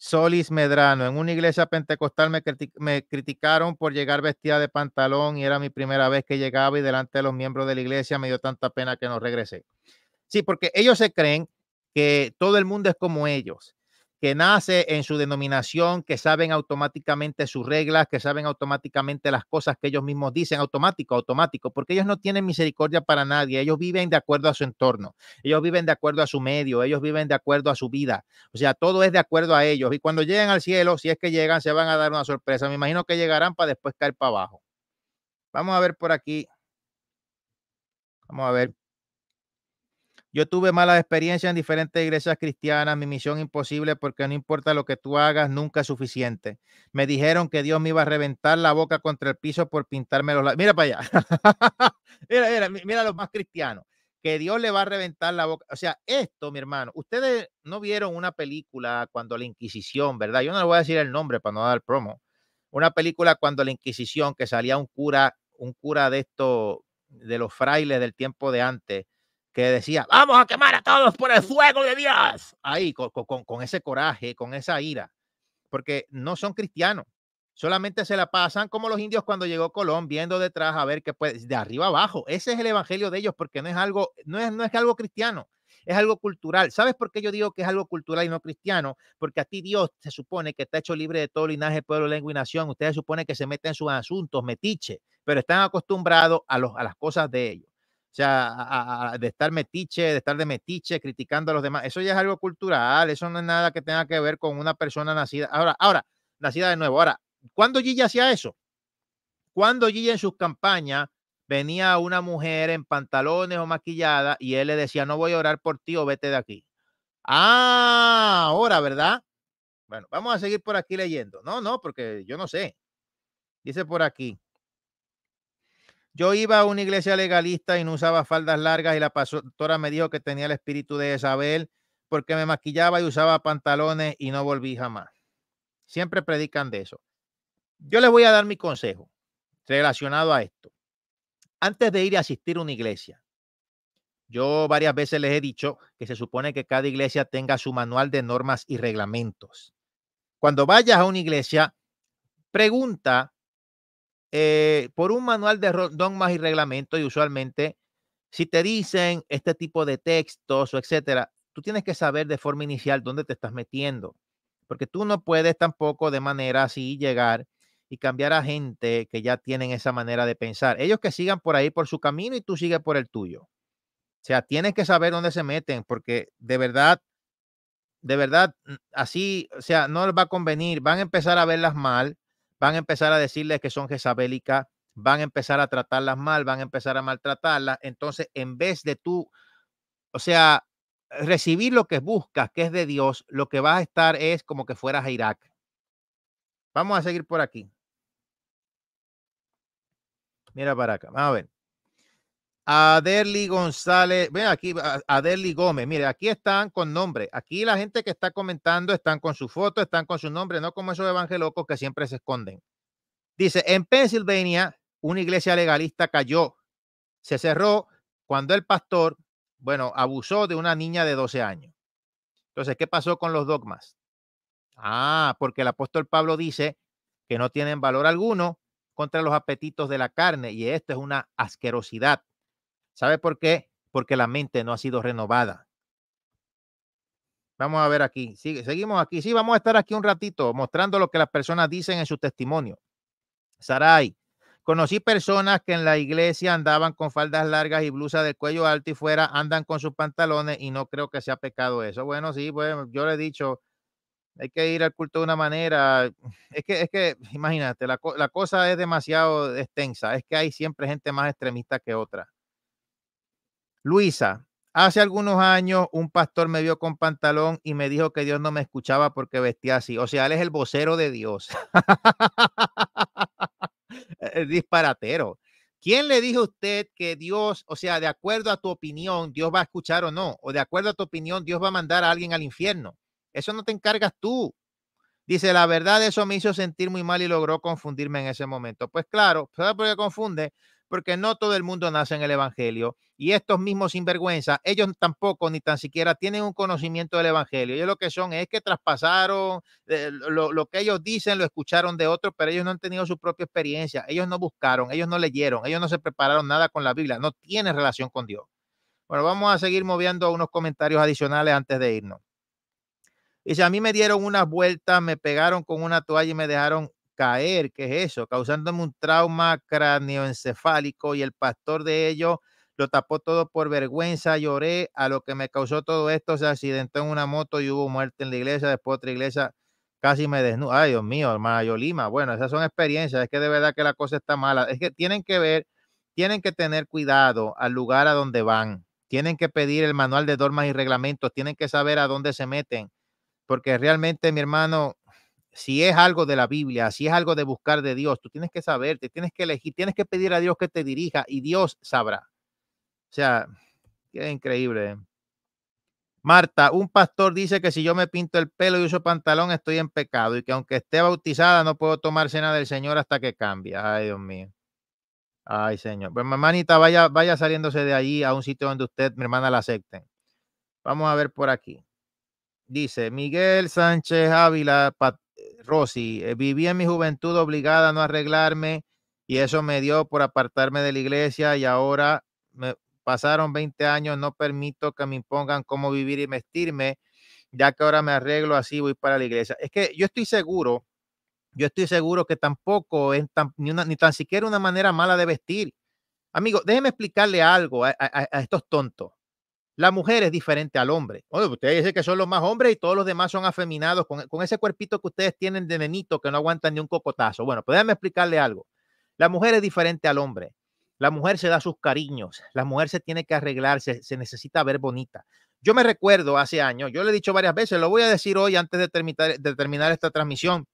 Solis Medrano, en una iglesia pentecostal me, criticaron por llegar vestida de pantalón y era mi primera vez que llegaba y delante de los miembros de la iglesia me dio tanta pena que no regresé. Sí, porque ellos se creen que todo el mundo es como ellos que nace en su denominación, que saben automáticamente sus reglas, que saben automáticamente las cosas que ellos mismos dicen, automático, automático, porque ellos no tienen misericordia para nadie, ellos viven de acuerdo a su entorno, ellos viven de acuerdo a su medio, ellos viven de acuerdo a su vida, o sea, todo es de acuerdo a ellos y cuando lleguen al cielo, si es que llegan, se van a dar una sorpresa, me imagino que llegarán para después caer para abajo. Vamos a ver por aquí. Vamos a ver. Yo tuve malas experiencias en diferentes iglesias cristianas, mi misión imposible porque no importa lo que tú hagas, nunca es suficiente. Me dijeron que Dios me iba a reventar la boca contra el piso por pintarme los Mira para allá. mira, mira, mira los más cristianos. Que Dios le va a reventar la boca. O sea, esto, mi hermano, ustedes no vieron una película cuando la Inquisición, ¿verdad? Yo no le voy a decir el nombre para no dar promo. Una película cuando la Inquisición, que salía un cura, un cura de esto, de los frailes del tiempo de antes que decía, vamos a quemar a todos por el fuego de Dios. Ahí, con, con, con ese coraje, con esa ira, porque no son cristianos. Solamente se la pasan como los indios cuando llegó Colón, viendo detrás a ver qué puede, de arriba abajo. Ese es el evangelio de ellos, porque no es algo, no es, no es algo cristiano, es algo cultural. ¿Sabes por qué yo digo que es algo cultural y no cristiano? Porque a ti Dios se supone que está hecho libre de todo linaje, pueblo, lengua y nación. Ustedes supone que se meten en sus asuntos, metiche, pero están acostumbrados a, los, a las cosas de ellos sea, de estar metiche, de estar de metiche, criticando a los demás. Eso ya es algo cultural, eso no es nada que tenga que ver con una persona nacida. Ahora, ahora, nacida de nuevo. Ahora, ¿cuándo Gilla hacía eso? Cuando Gilla en sus campañas venía una mujer en pantalones o maquillada y él le decía, no voy a orar por ti o vete de aquí. Ah, ahora, ¿verdad? Bueno, vamos a seguir por aquí leyendo. No, no, porque yo no sé. Dice por aquí. Yo iba a una iglesia legalista y no usaba faldas largas y la pastora me dijo que tenía el espíritu de Isabel porque me maquillaba y usaba pantalones y no volví jamás. Siempre predican de eso. Yo les voy a dar mi consejo relacionado a esto. Antes de ir a asistir a una iglesia, yo varias veces les he dicho que se supone que cada iglesia tenga su manual de normas y reglamentos. Cuando vayas a una iglesia, pregunta eh, por un manual de dogmas y reglamento y usualmente si te dicen este tipo de textos o etcétera, tú tienes que saber de forma inicial dónde te estás metiendo, porque tú no puedes tampoco de manera así llegar y cambiar a gente que ya tienen esa manera de pensar. Ellos que sigan por ahí por su camino y tú sigues por el tuyo. O sea, tienes que saber dónde se meten, porque de verdad, de verdad, así, o sea, no les va a convenir. Van a empezar a verlas mal van a empezar a decirles que son jezabélicas, van a empezar a tratarlas mal, van a empezar a maltratarlas. Entonces, en vez de tú, o sea, recibir lo que buscas, que es de Dios, lo que vas a estar es como que fueras a Irak. Vamos a seguir por aquí. Mira para acá. Vamos a ver. Aderly González, ven aquí, Aderly Gómez, mire, aquí están con nombre, aquí la gente que está comentando están con su foto, están con su nombre, no como esos evangelocos que siempre se esconden. Dice, en Pennsylvania una iglesia legalista cayó, se cerró cuando el pastor, bueno, abusó de una niña de 12 años. Entonces, ¿qué pasó con los dogmas? Ah, porque el apóstol Pablo dice que no tienen valor alguno contra los apetitos de la carne y esto es una asquerosidad ¿Sabe por qué? Porque la mente no ha sido renovada. Vamos a ver aquí. Sigue, seguimos aquí. Sí, vamos a estar aquí un ratito mostrando lo que las personas dicen en su testimonio. Saray. conocí personas que en la iglesia andaban con faldas largas y blusas de cuello alto y fuera andan con sus pantalones y no creo que sea pecado eso. Bueno, sí, bueno, yo le he dicho, hay que ir al culto de una manera. Es que, es que imagínate, la cosa es demasiado extensa. Es que hay siempre gente más extremista que otra. Luisa, hace algunos años un pastor me vio con pantalón y me dijo que Dios no me escuchaba porque vestía así. O sea, él es el vocero de Dios. disparatero. ¿Quién le dijo a usted que Dios, o sea, de acuerdo a tu opinión, Dios va a escuchar o no? O de acuerdo a tu opinión, Dios va a mandar a alguien al infierno. Eso no te encargas tú. Dice, la verdad, eso me hizo sentir muy mal y logró confundirme en ese momento. Pues claro, ¿sabes por qué confunde? porque no todo el mundo nace en el Evangelio. Y estos mismos sinvergüenza, ellos tampoco ni tan siquiera tienen un conocimiento del Evangelio. Ellos lo que son es que traspasaron eh, lo, que ellos dicen, lo escucharon de otros, pero ellos no han tenido su propia experiencia. Ellos no buscaron, ellos no leyeron, ellos no se prepararon nada con la Biblia, no tiene relación con Dios. Bueno, vamos a seguir moviendo unos comentarios adicionales antes de irnos. Dice, a mí me dieron unas vueltas, me pegaron con una toalla y me dejaron caer, ¿qué es eso? Causándome un trauma cráneoencefálico y el pastor de ellos lo tapó todo por vergüenza, lloré, a lo que me causó todo esto, se accidentó en una moto y hubo muerte en la iglesia, después otra iglesia casi me desnudo. Ay, Dios mío, hermana Yolima, bueno, esas son experiencias, es que de verdad que la cosa está mala, es que tienen que ver, tienen que tener cuidado al lugar a donde van, tienen que pedir el manual de normas y reglamentos, tienen que saber a dónde se meten, porque realmente mi hermano, si es algo de la Biblia, si es algo de buscar de Dios, tú tienes que saberte, tienes que elegir, tienes que pedir a Dios que te dirija y Dios sabrá. O sea, qué increíble. Marta, un pastor dice que si yo me pinto el pelo y uso pantalón estoy en pecado y que aunque esté bautizada no puedo tomar cena del Señor hasta que cambie. Ay, Dios mío. Ay, Señor. Bueno, pues, hermanita, vaya, vaya saliéndose de allí a un sitio donde usted, mi hermana, la acepte. Vamos a ver por aquí. Dice Miguel Sánchez Ávila, Rosy, eh, viví en mi juventud obligada a no arreglarme y eso me dio por apartarme de la iglesia y ahora me pasaron 20 años, no permito que me impongan cómo vivir y vestirme, ya que ahora me arreglo así, voy para la iglesia. Es que yo estoy seguro, yo estoy seguro que tampoco es ni, ni tan siquiera una manera mala de vestir. Amigo, déjeme explicarle algo a estos tontos. La mujer es diferente al hombre. Bueno, ustedes dicen que son los más hombres y todos los demás son afeminados con, ese cuerpito que ustedes tienen de nenito que no aguantan ni un cocotazo. Bueno, pues explicarle algo. La mujer es diferente al hombre. La mujer se da sus cariños. La mujer se tiene que arreglar, se, necesita ver bonita. Yo me recuerdo hace años, yo le he dicho varias veces, lo voy a decir hoy antes de terminar, de terminar esta transmisión.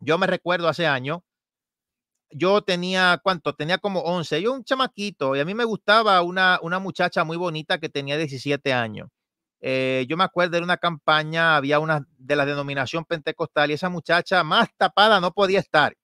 Yo me recuerdo hace años yo tenía, ¿cuánto? Tenía como 11, yo un chamaquito, y a mí me gustaba una, una muchacha muy bonita que tenía 17 años. Eh, yo me acuerdo de una campaña, había una de la denominación pentecostal y esa muchacha más tapada no podía estar.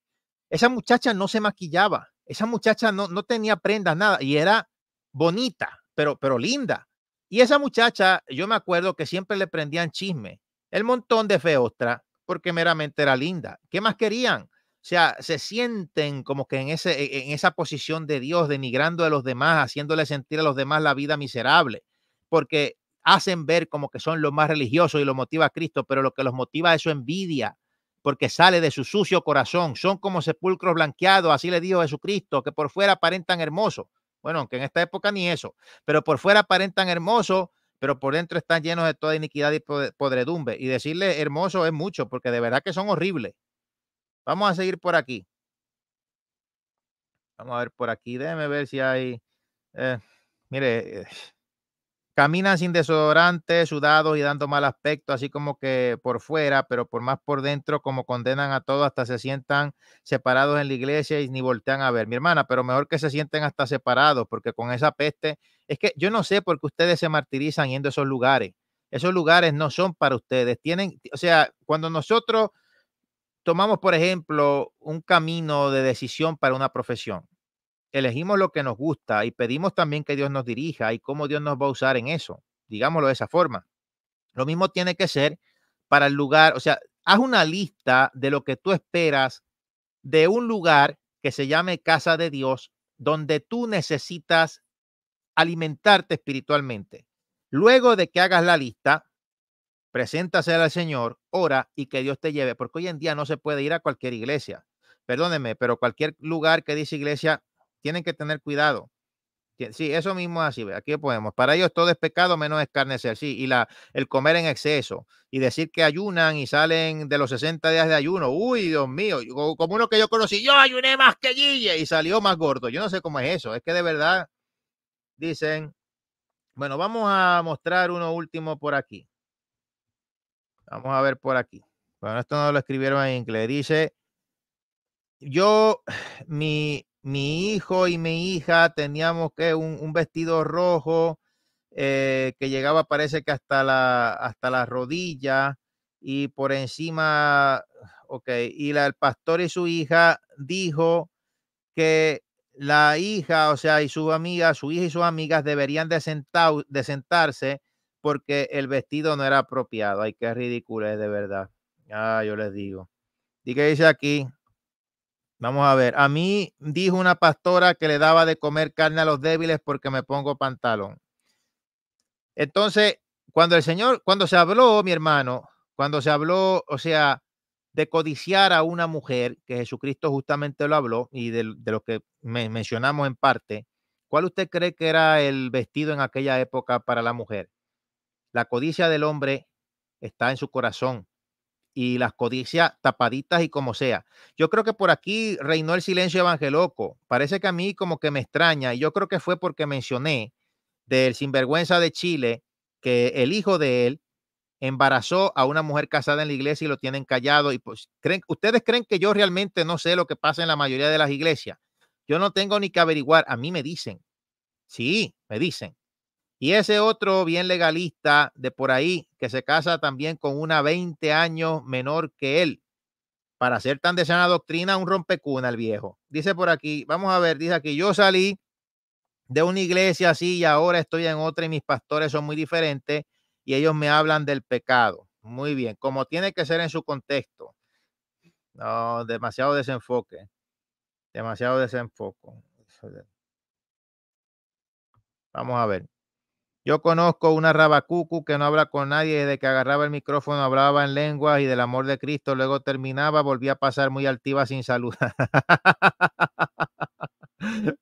Esa muchacha no se maquillaba, esa muchacha no, no tenía prendas, nada, y era bonita, pero, pero linda. Y esa muchacha, yo me acuerdo que siempre le prendían chisme, el montón de feostra, porque meramente era linda. ¿Qué más querían? O sea, se sienten como que en, ese, e, e, en esa posición de Dios, denigrando a los demás, haciéndole sentir a los demás la vida miserable, porque hacen ver como que son los más religiosos y lo motiva a Cristo, pero lo que los motiva es su envidia, porque sale de su sucio corazón. Son como sepulcros blanqueados, así le dijo Jesucristo, que por fuera aparentan hermosos. Bueno, aunque en esta época ni eso, pero por fuera aparentan hermosos, pero por dentro están llenos de toda iniquidad y podredumbre. Y decirle hermoso es mucho, porque de verdad que son horribles. Vamos a seguir por aquí. Vamos a ver por aquí. Déjeme ver si hay. Eh, mire, eh, caminan sin desodorante, sudados y dando mal aspecto, así como que por fuera, pero por más por dentro, como condenan a todos, hasta se sientan separados en la iglesia y ni voltean a ver. Mi hermana, pero mejor que se sienten hasta separados, porque con esa peste. Es que yo no sé por qué ustedes se martirizan yendo a esos lugares. Esos lugares no son para ustedes. Tienen, o sea, cuando nosotros tomamos, por ejemplo, un camino de decisión para una profesión, elegimos lo que nos gusta y pedimos también que Dios nos dirija y cómo Dios nos va a usar en eso, digámoslo de esa forma. Lo mismo tiene que ser para el lugar, o sea, haz una lista de lo que tú esperas de un lugar que se llame casa de Dios, donde tú necesitas alimentarte espiritualmente. Luego de que hagas la lista, preséntase al Señor, ora y que Dios te lleve, porque hoy en día no se puede ir a cualquier iglesia. Perdóneme, pero cualquier lugar que dice iglesia, tienen que tener cuidado. Sí, eso mismo es así, aquí podemos. Para ellos todo es pecado menos escarnecer, sí, y la, el comer en exceso y decir que ayunan y salen de los 60 días de ayuno. Uy, Dios mío, como uno que yo conocí, yo ayuné más que Guille y salió más gordo. Yo no sé cómo es eso, es que de verdad dicen, bueno, vamos a mostrar uno último por aquí. Vamos a ver por aquí. Bueno, esto no lo escribieron en inglés. Dice, yo, mi, mi hijo y mi hija teníamos que un, vestido rojo eh, que llegaba, parece que hasta la, hasta la rodilla y por encima, ok, y el pastor y su hija dijo que la hija, o sea, y su amiga, su hija y sus amigas deberían de, sentar, de sentarse porque el vestido no era apropiado. Ay, qué ridículo es de verdad. Ah, yo les digo. ¿Y qué dice aquí? Vamos a ver. A mí dijo una pastora que le daba de comer carne a los débiles porque me pongo pantalón. Entonces, cuando el Señor, cuando se habló, mi hermano, cuando se habló, o sea, de codiciar a una mujer, que Jesucristo justamente lo habló y de, lo que mencionamos en parte, ¿cuál usted cree que era el vestido en aquella época para la mujer? La codicia del hombre está en su corazón y las codicias tapaditas y como sea. Yo creo que por aquí reinó el silencio evangeloco. Parece que a mí como que me extraña y yo creo que fue porque mencioné del sinvergüenza de Chile que el hijo de él embarazó a una mujer casada en la iglesia y lo tienen callado. Y pues, ustedes creen que yo realmente no sé lo que pasa en la mayoría de las iglesias. Yo no tengo ni que averiguar. A mí me dicen. Sí, me dicen. Y ese otro bien legalista de por ahí, que se casa también con una 20 años menor que él, para hacer tan de sana doctrina, un rompecuna el viejo. Dice por aquí, vamos a ver, dice aquí, yo salí de una iglesia así y ahora estoy en otra y mis pastores son muy diferentes y ellos me hablan del pecado. Muy bien, como tiene que ser en su contexto. No, demasiado desenfoque. Demasiado desenfoque. Vamos a ver. Yo conozco una rabacucu que no habla con nadie, desde que agarraba el micrófono hablaba en lenguas y del amor de Cristo, luego terminaba, volvía a pasar muy altiva sin saludar.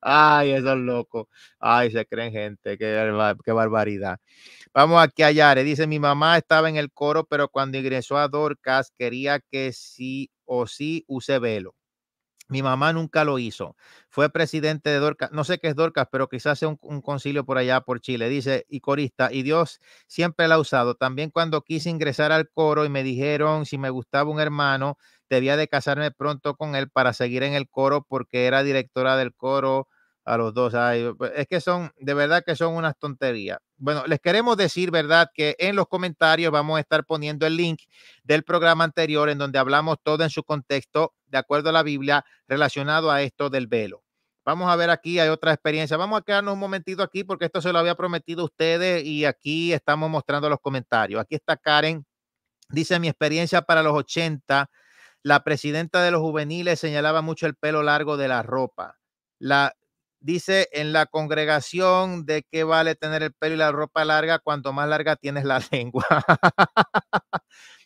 Ay, es loco. Ay, se creen gente. Qué, qué barbaridad. Vamos aquí a Yare. Dice: Mi mamá estaba en el coro, pero cuando ingresó a Dorcas, quería que sí o sí use velo. Mi mamá nunca lo hizo. Fue presidente de Dorcas, no sé qué es Dorcas, pero quizás sea un, un, concilio por allá por Chile. Dice, y corista, y Dios siempre la ha usado. También cuando quise ingresar al coro y me dijeron si me gustaba un hermano, debía de casarme pronto con él para seguir en el coro porque era directora del coro a los dos. es que son, de verdad que son unas tonterías. Bueno, les queremos decir, ¿verdad? Que en los comentarios vamos a estar poniendo el link del programa anterior en donde hablamos todo en su contexto, de acuerdo a la Biblia, relacionado a esto del velo. Vamos a ver aquí, hay otra experiencia. Vamos a quedarnos un momentito aquí porque esto se lo había prometido a ustedes y aquí estamos mostrando los comentarios. Aquí está Karen. Dice mi experiencia para los 80. La presidenta de los juveniles señalaba mucho el pelo largo de la ropa. La, dice en la congregación de qué vale tener el pelo y la ropa larga cuanto más larga tienes la lengua.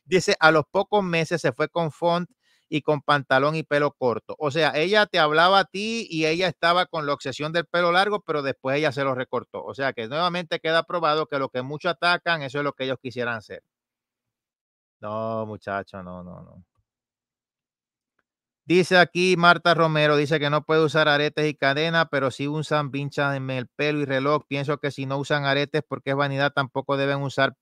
dice, a los pocos meses se fue con font y con pantalón y pelo corto. O sea, ella te hablaba a ti y ella estaba con la obsesión del pelo largo, pero después ella se lo recortó. O sea que nuevamente queda probado que lo que muchos atacan, eso es lo que ellos quisieran hacer. No, muchacho, no, no, no. Dice aquí Marta Romero, dice que no puede usar aretes y cadena, pero si usan vinchas en el pelo y reloj. Pienso que si no usan aretes porque es vanidad, tampoco deben usar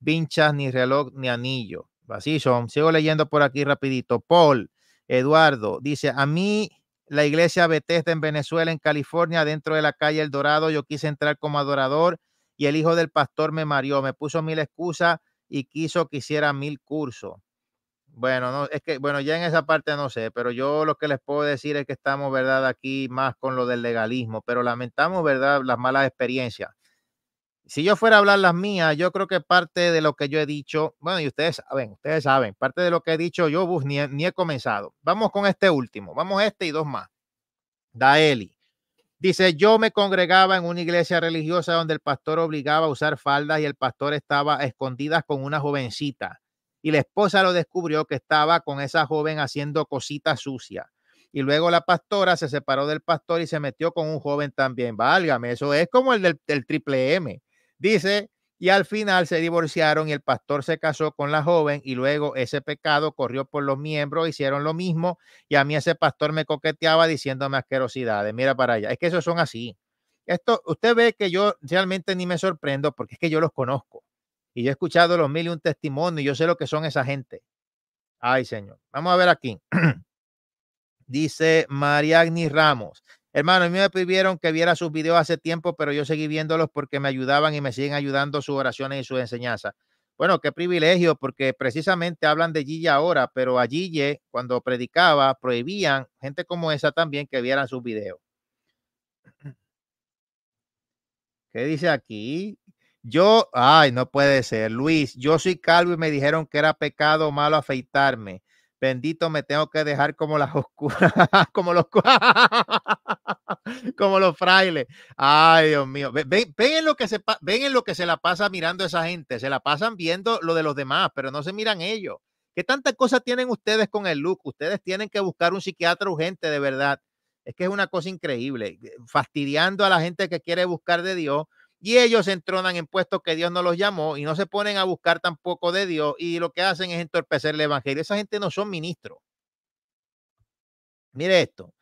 vinchas, ni reloj, ni anillo. Así son. Sigo leyendo por aquí rapidito. Paul Eduardo dice, a mí la iglesia Bethesda en Venezuela, en California, dentro de la calle El Dorado, yo quise entrar como adorador y el hijo del pastor me mareó, me puso mil excusas y quiso que hiciera mil cursos. Bueno, no, es que, bueno, ya en esa parte no sé, pero yo lo que les puedo decir es que estamos, ¿verdad?, aquí más con lo del legalismo, pero lamentamos, ¿verdad?, las malas experiencias. Si yo fuera a hablar las mías, yo creo que parte de lo que yo he dicho, bueno, y ustedes saben, ustedes saben, parte de lo que he dicho yo, Bus, ni, he comenzado. Vamos con este último, vamos este y dos más. Daeli. Dice, yo me congregaba en una iglesia religiosa donde el pastor obligaba a usar faldas y el pastor estaba escondidas con una jovencita y la esposa lo descubrió que estaba con esa joven haciendo cositas sucias. Y luego la pastora se separó del pastor y se metió con un joven también. Válgame, eso es como el del, triple M. Dice, y al final se divorciaron y el pastor se casó con la joven y luego ese pecado corrió por los miembros, hicieron lo mismo y a mí ese pastor me coqueteaba diciéndome asquerosidades. Mira para allá, es que esos son así. Esto, usted ve que yo realmente ni me sorprendo porque es que yo los conozco. Y yo he escuchado los mil y un testimonio y yo sé lo que son esa gente. Ay, Señor. Vamos a ver aquí. Dice Mariagni Ramos. Hermano, a mí me pidieron que viera sus videos hace tiempo, pero yo seguí viéndolos porque me ayudaban y me siguen ayudando sus oraciones y sus enseñanzas. Bueno, qué privilegio, porque precisamente hablan de Gille ahora, pero a Gille, cuando predicaba, prohibían gente como esa también que vieran sus videos. ¿Qué dice aquí? Yo, ay, no puede ser. Luis, yo soy calvo y me dijeron que era pecado malo afeitarme. Bendito, me tengo que dejar como las oscuras, como los como los frailes. Ay, Dios mío. Ven, en lo que se, ven en lo que se la pasa mirando a esa gente. Se la pasan viendo lo de los demás, pero no se miran ellos. ¿Qué tanta cosa tienen ustedes con el look? Ustedes tienen que buscar un psiquiatra urgente, de verdad. Es que es una cosa increíble. Eh, fastidiando a la gente que quiere buscar de Dios y ellos entronan en puestos que Dios no los llamó y no se ponen a buscar tampoco de Dios y lo que hacen es entorpecer el evangelio. Esa gente no son ministros. Mire esto.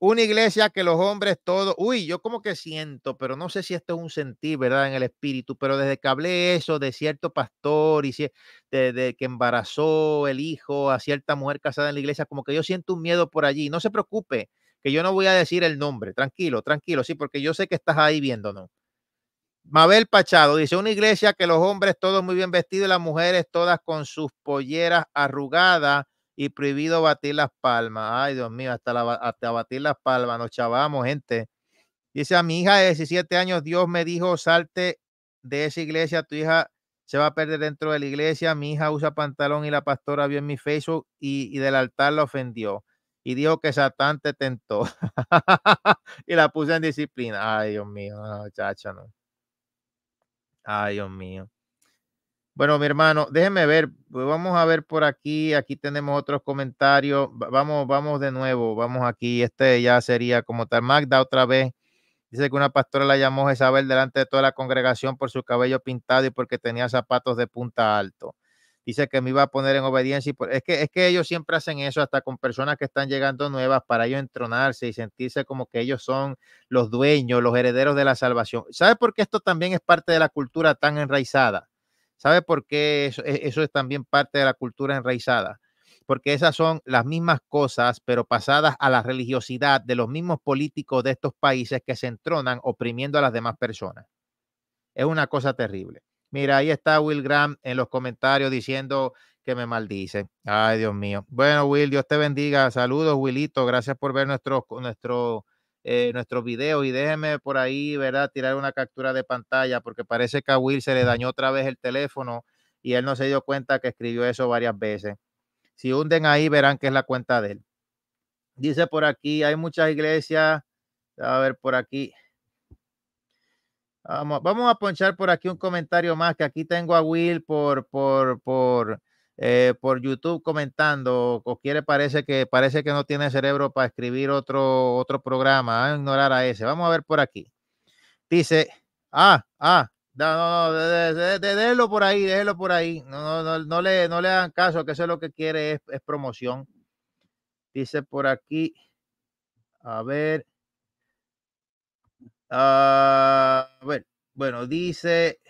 Una iglesia que los hombres todos, uy, yo como que siento, pero no sé si esto es un sentir, ¿verdad? En el espíritu, pero desde que hablé eso de cierto pastor y de, de que embarazó el hijo a cierta mujer casada en la iglesia, como que yo siento un miedo por allí. No se preocupe, que yo no voy a decir el nombre, tranquilo, tranquilo, sí, porque yo sé que estás ahí viéndonos. Mabel Pachado dice, una iglesia que los hombres todos muy bien vestidos y las mujeres todas con sus polleras arrugadas y prohibido batir las palmas. Ay, Dios mío, hasta, la, hasta batir las palmas, nos chavamos, gente. Dice, a mi hija de 17 años, Dios me dijo, salte de esa iglesia, tu hija se va a perder dentro de la iglesia, mi hija usa pantalón y la pastora vio en mi Facebook y, del altar la ofendió y dijo que Satán te tentó y la puse en disciplina. Ay, Dios mío, no, no. Ay, Dios mío. Bueno, mi hermano, déjeme ver, pues, vamos a ver por aquí, aquí tenemos otros comentarios, vamos, vamos de nuevo, vamos aquí, este ya sería como tal, Magda otra vez, dice que una pastora la llamó Jezabel delante de toda la congregación por su cabello pintado y porque tenía zapatos de punta alto dice que me iba a poner en obediencia. es, que, es que ellos siempre hacen eso hasta con personas que están llegando nuevas para ellos entronarse y sentirse como que ellos son los dueños, los herederos de la salvación. ¿Sabe por qué esto también es parte de la cultura tan enraizada? ¿Sabe por qué eso e, es también parte de la cultura enraizada? Porque esas son las mismas cosas, pero pasadas a la religiosidad de los mismos políticos de estos países que se entronan oprimiendo a las demás personas. Es una cosa terrible. Mira, ahí está Will Graham en los comentarios diciendo que me maldice. Ay, Dios mío. Bueno, Will, Dios te bendiga. Saludos, Willito. Gracias por ver nuestro, eh, nuestros videos. Y déjeme por ahí, ¿verdad? Tirar una captura de pantalla porque parece que a Will se le dañó otra vez el teléfono y él no se dio cuenta que escribió eso varias veces. Si hunden ahí, verán que es la cuenta de él. Dice por aquí, hay muchas iglesias. A ver, por aquí. Vamos, a ponchar por aquí un comentario más, que aquí tengo a Will por, por, eh, por, YouTube comentando, o quiere, parece que, parece que no tiene cerebro para escribir otro, otro programa, a ignorar a ese. Vamos a ver por aquí. Dice, ah, ah, no, no, déjelo por ahí, déjelo por ahí. No, no, no, no le, no le hagan caso, que eso es lo que quiere, es, es promoción. Dice por aquí, a ver. Ah, bueno, dice,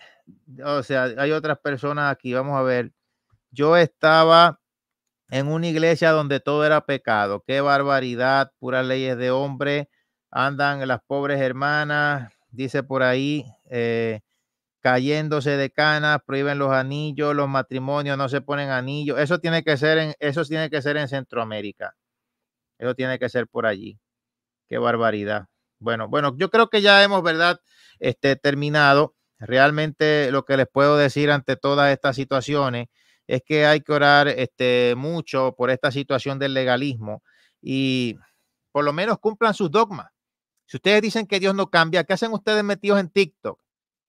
o sea, hay otras personas aquí, vamos a ver. Yo estaba en una iglesia donde todo era pecado. Qué barbaridad, puras leyes de hombre. Andan las pobres hermanas, dice por ahí, eh, cayéndose de canas, prohíben los anillos, los matrimonios no se ponen anillos. Eso tiene que ser en, eso tiene que ser en Centroamérica. Eso tiene que ser por allí. Qué barbaridad. Bueno, bueno, yo creo que ya hemos, ¿verdad? Este, terminado. Realmente lo que les puedo decir ante todas estas situaciones es que hay que orar este, mucho por esta situación del legalismo y por lo menos cumplan sus dogmas. Si ustedes dicen que Dios no cambia, ¿qué hacen ustedes metidos en TikTok?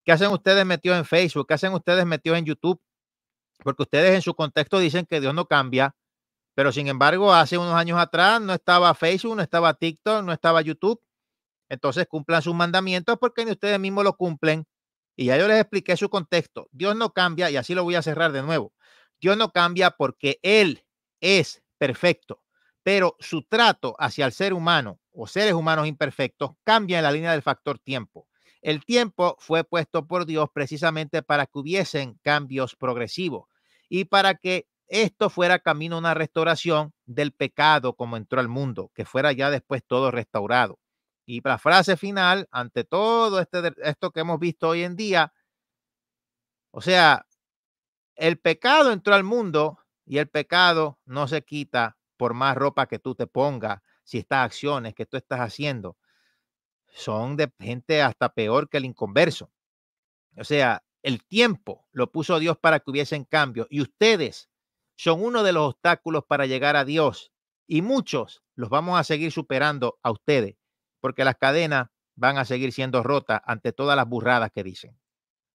¿Qué hacen ustedes metidos en Facebook? ¿Qué hacen ustedes metidos en YouTube? Porque ustedes en su contexto dicen que Dios no cambia, pero sin embargo, hace unos años atrás no estaba Facebook, no estaba TikTok, no estaba YouTube entonces cumplan sus mandamientos porque ni ustedes mismos lo cumplen. Y ya yo les expliqué su contexto. Dios no cambia, y así lo voy a cerrar de nuevo. Dios no cambia porque Él es perfecto, pero su trato hacia el ser humano o seres humanos imperfectos cambia en la línea del factor tiempo. El tiempo fue puesto por Dios precisamente para que hubiesen cambios progresivos y para que esto fuera camino a una restauración del pecado como entró al mundo, que fuera ya después todo restaurado. Y la frase final, ante todo este, esto que hemos visto hoy en día, o sea, el pecado entró al mundo y el pecado no se quita por más ropa que tú te pongas, si estas acciones que tú estás haciendo son de gente hasta peor que el inconverso. O sea, el tiempo lo puso Dios para que hubiesen cambio y ustedes son uno de los obstáculos para llegar a Dios y muchos los vamos a seguir superando a ustedes porque las cadenas van a seguir siendo rotas ante todas las burradas que dicen.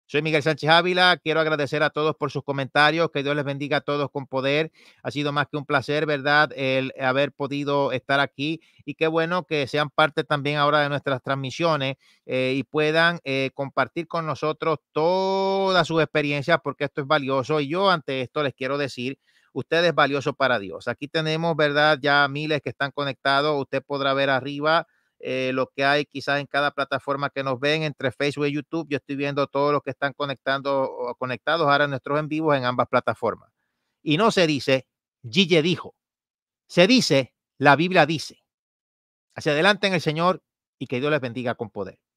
Soy Miguel Sánchez Ávila, quiero agradecer a todos por sus comentarios, que Dios les bendiga a todos con poder. Ha sido más que un placer, ¿verdad?, el haber podido estar aquí y qué bueno que sean parte también ahora de nuestras transmisiones eh, y puedan eh, compartir con nosotros todas sus experiencias porque esto es valioso y yo ante esto les quiero decir usted es valioso para Dios. Aquí tenemos, ¿verdad? Ya miles que están conectados. Usted podrá ver arriba eh, lo que hay quizás en cada plataforma que nos ven, entre Facebook y YouTube. Yo estoy viendo todos los que están conectando o conectados ahora en nuestros en vivos en ambas plataformas. Y no se dice, Gille dijo, se dice, la Biblia dice. Hacia adelante en el Señor y que Dios les bendiga con poder.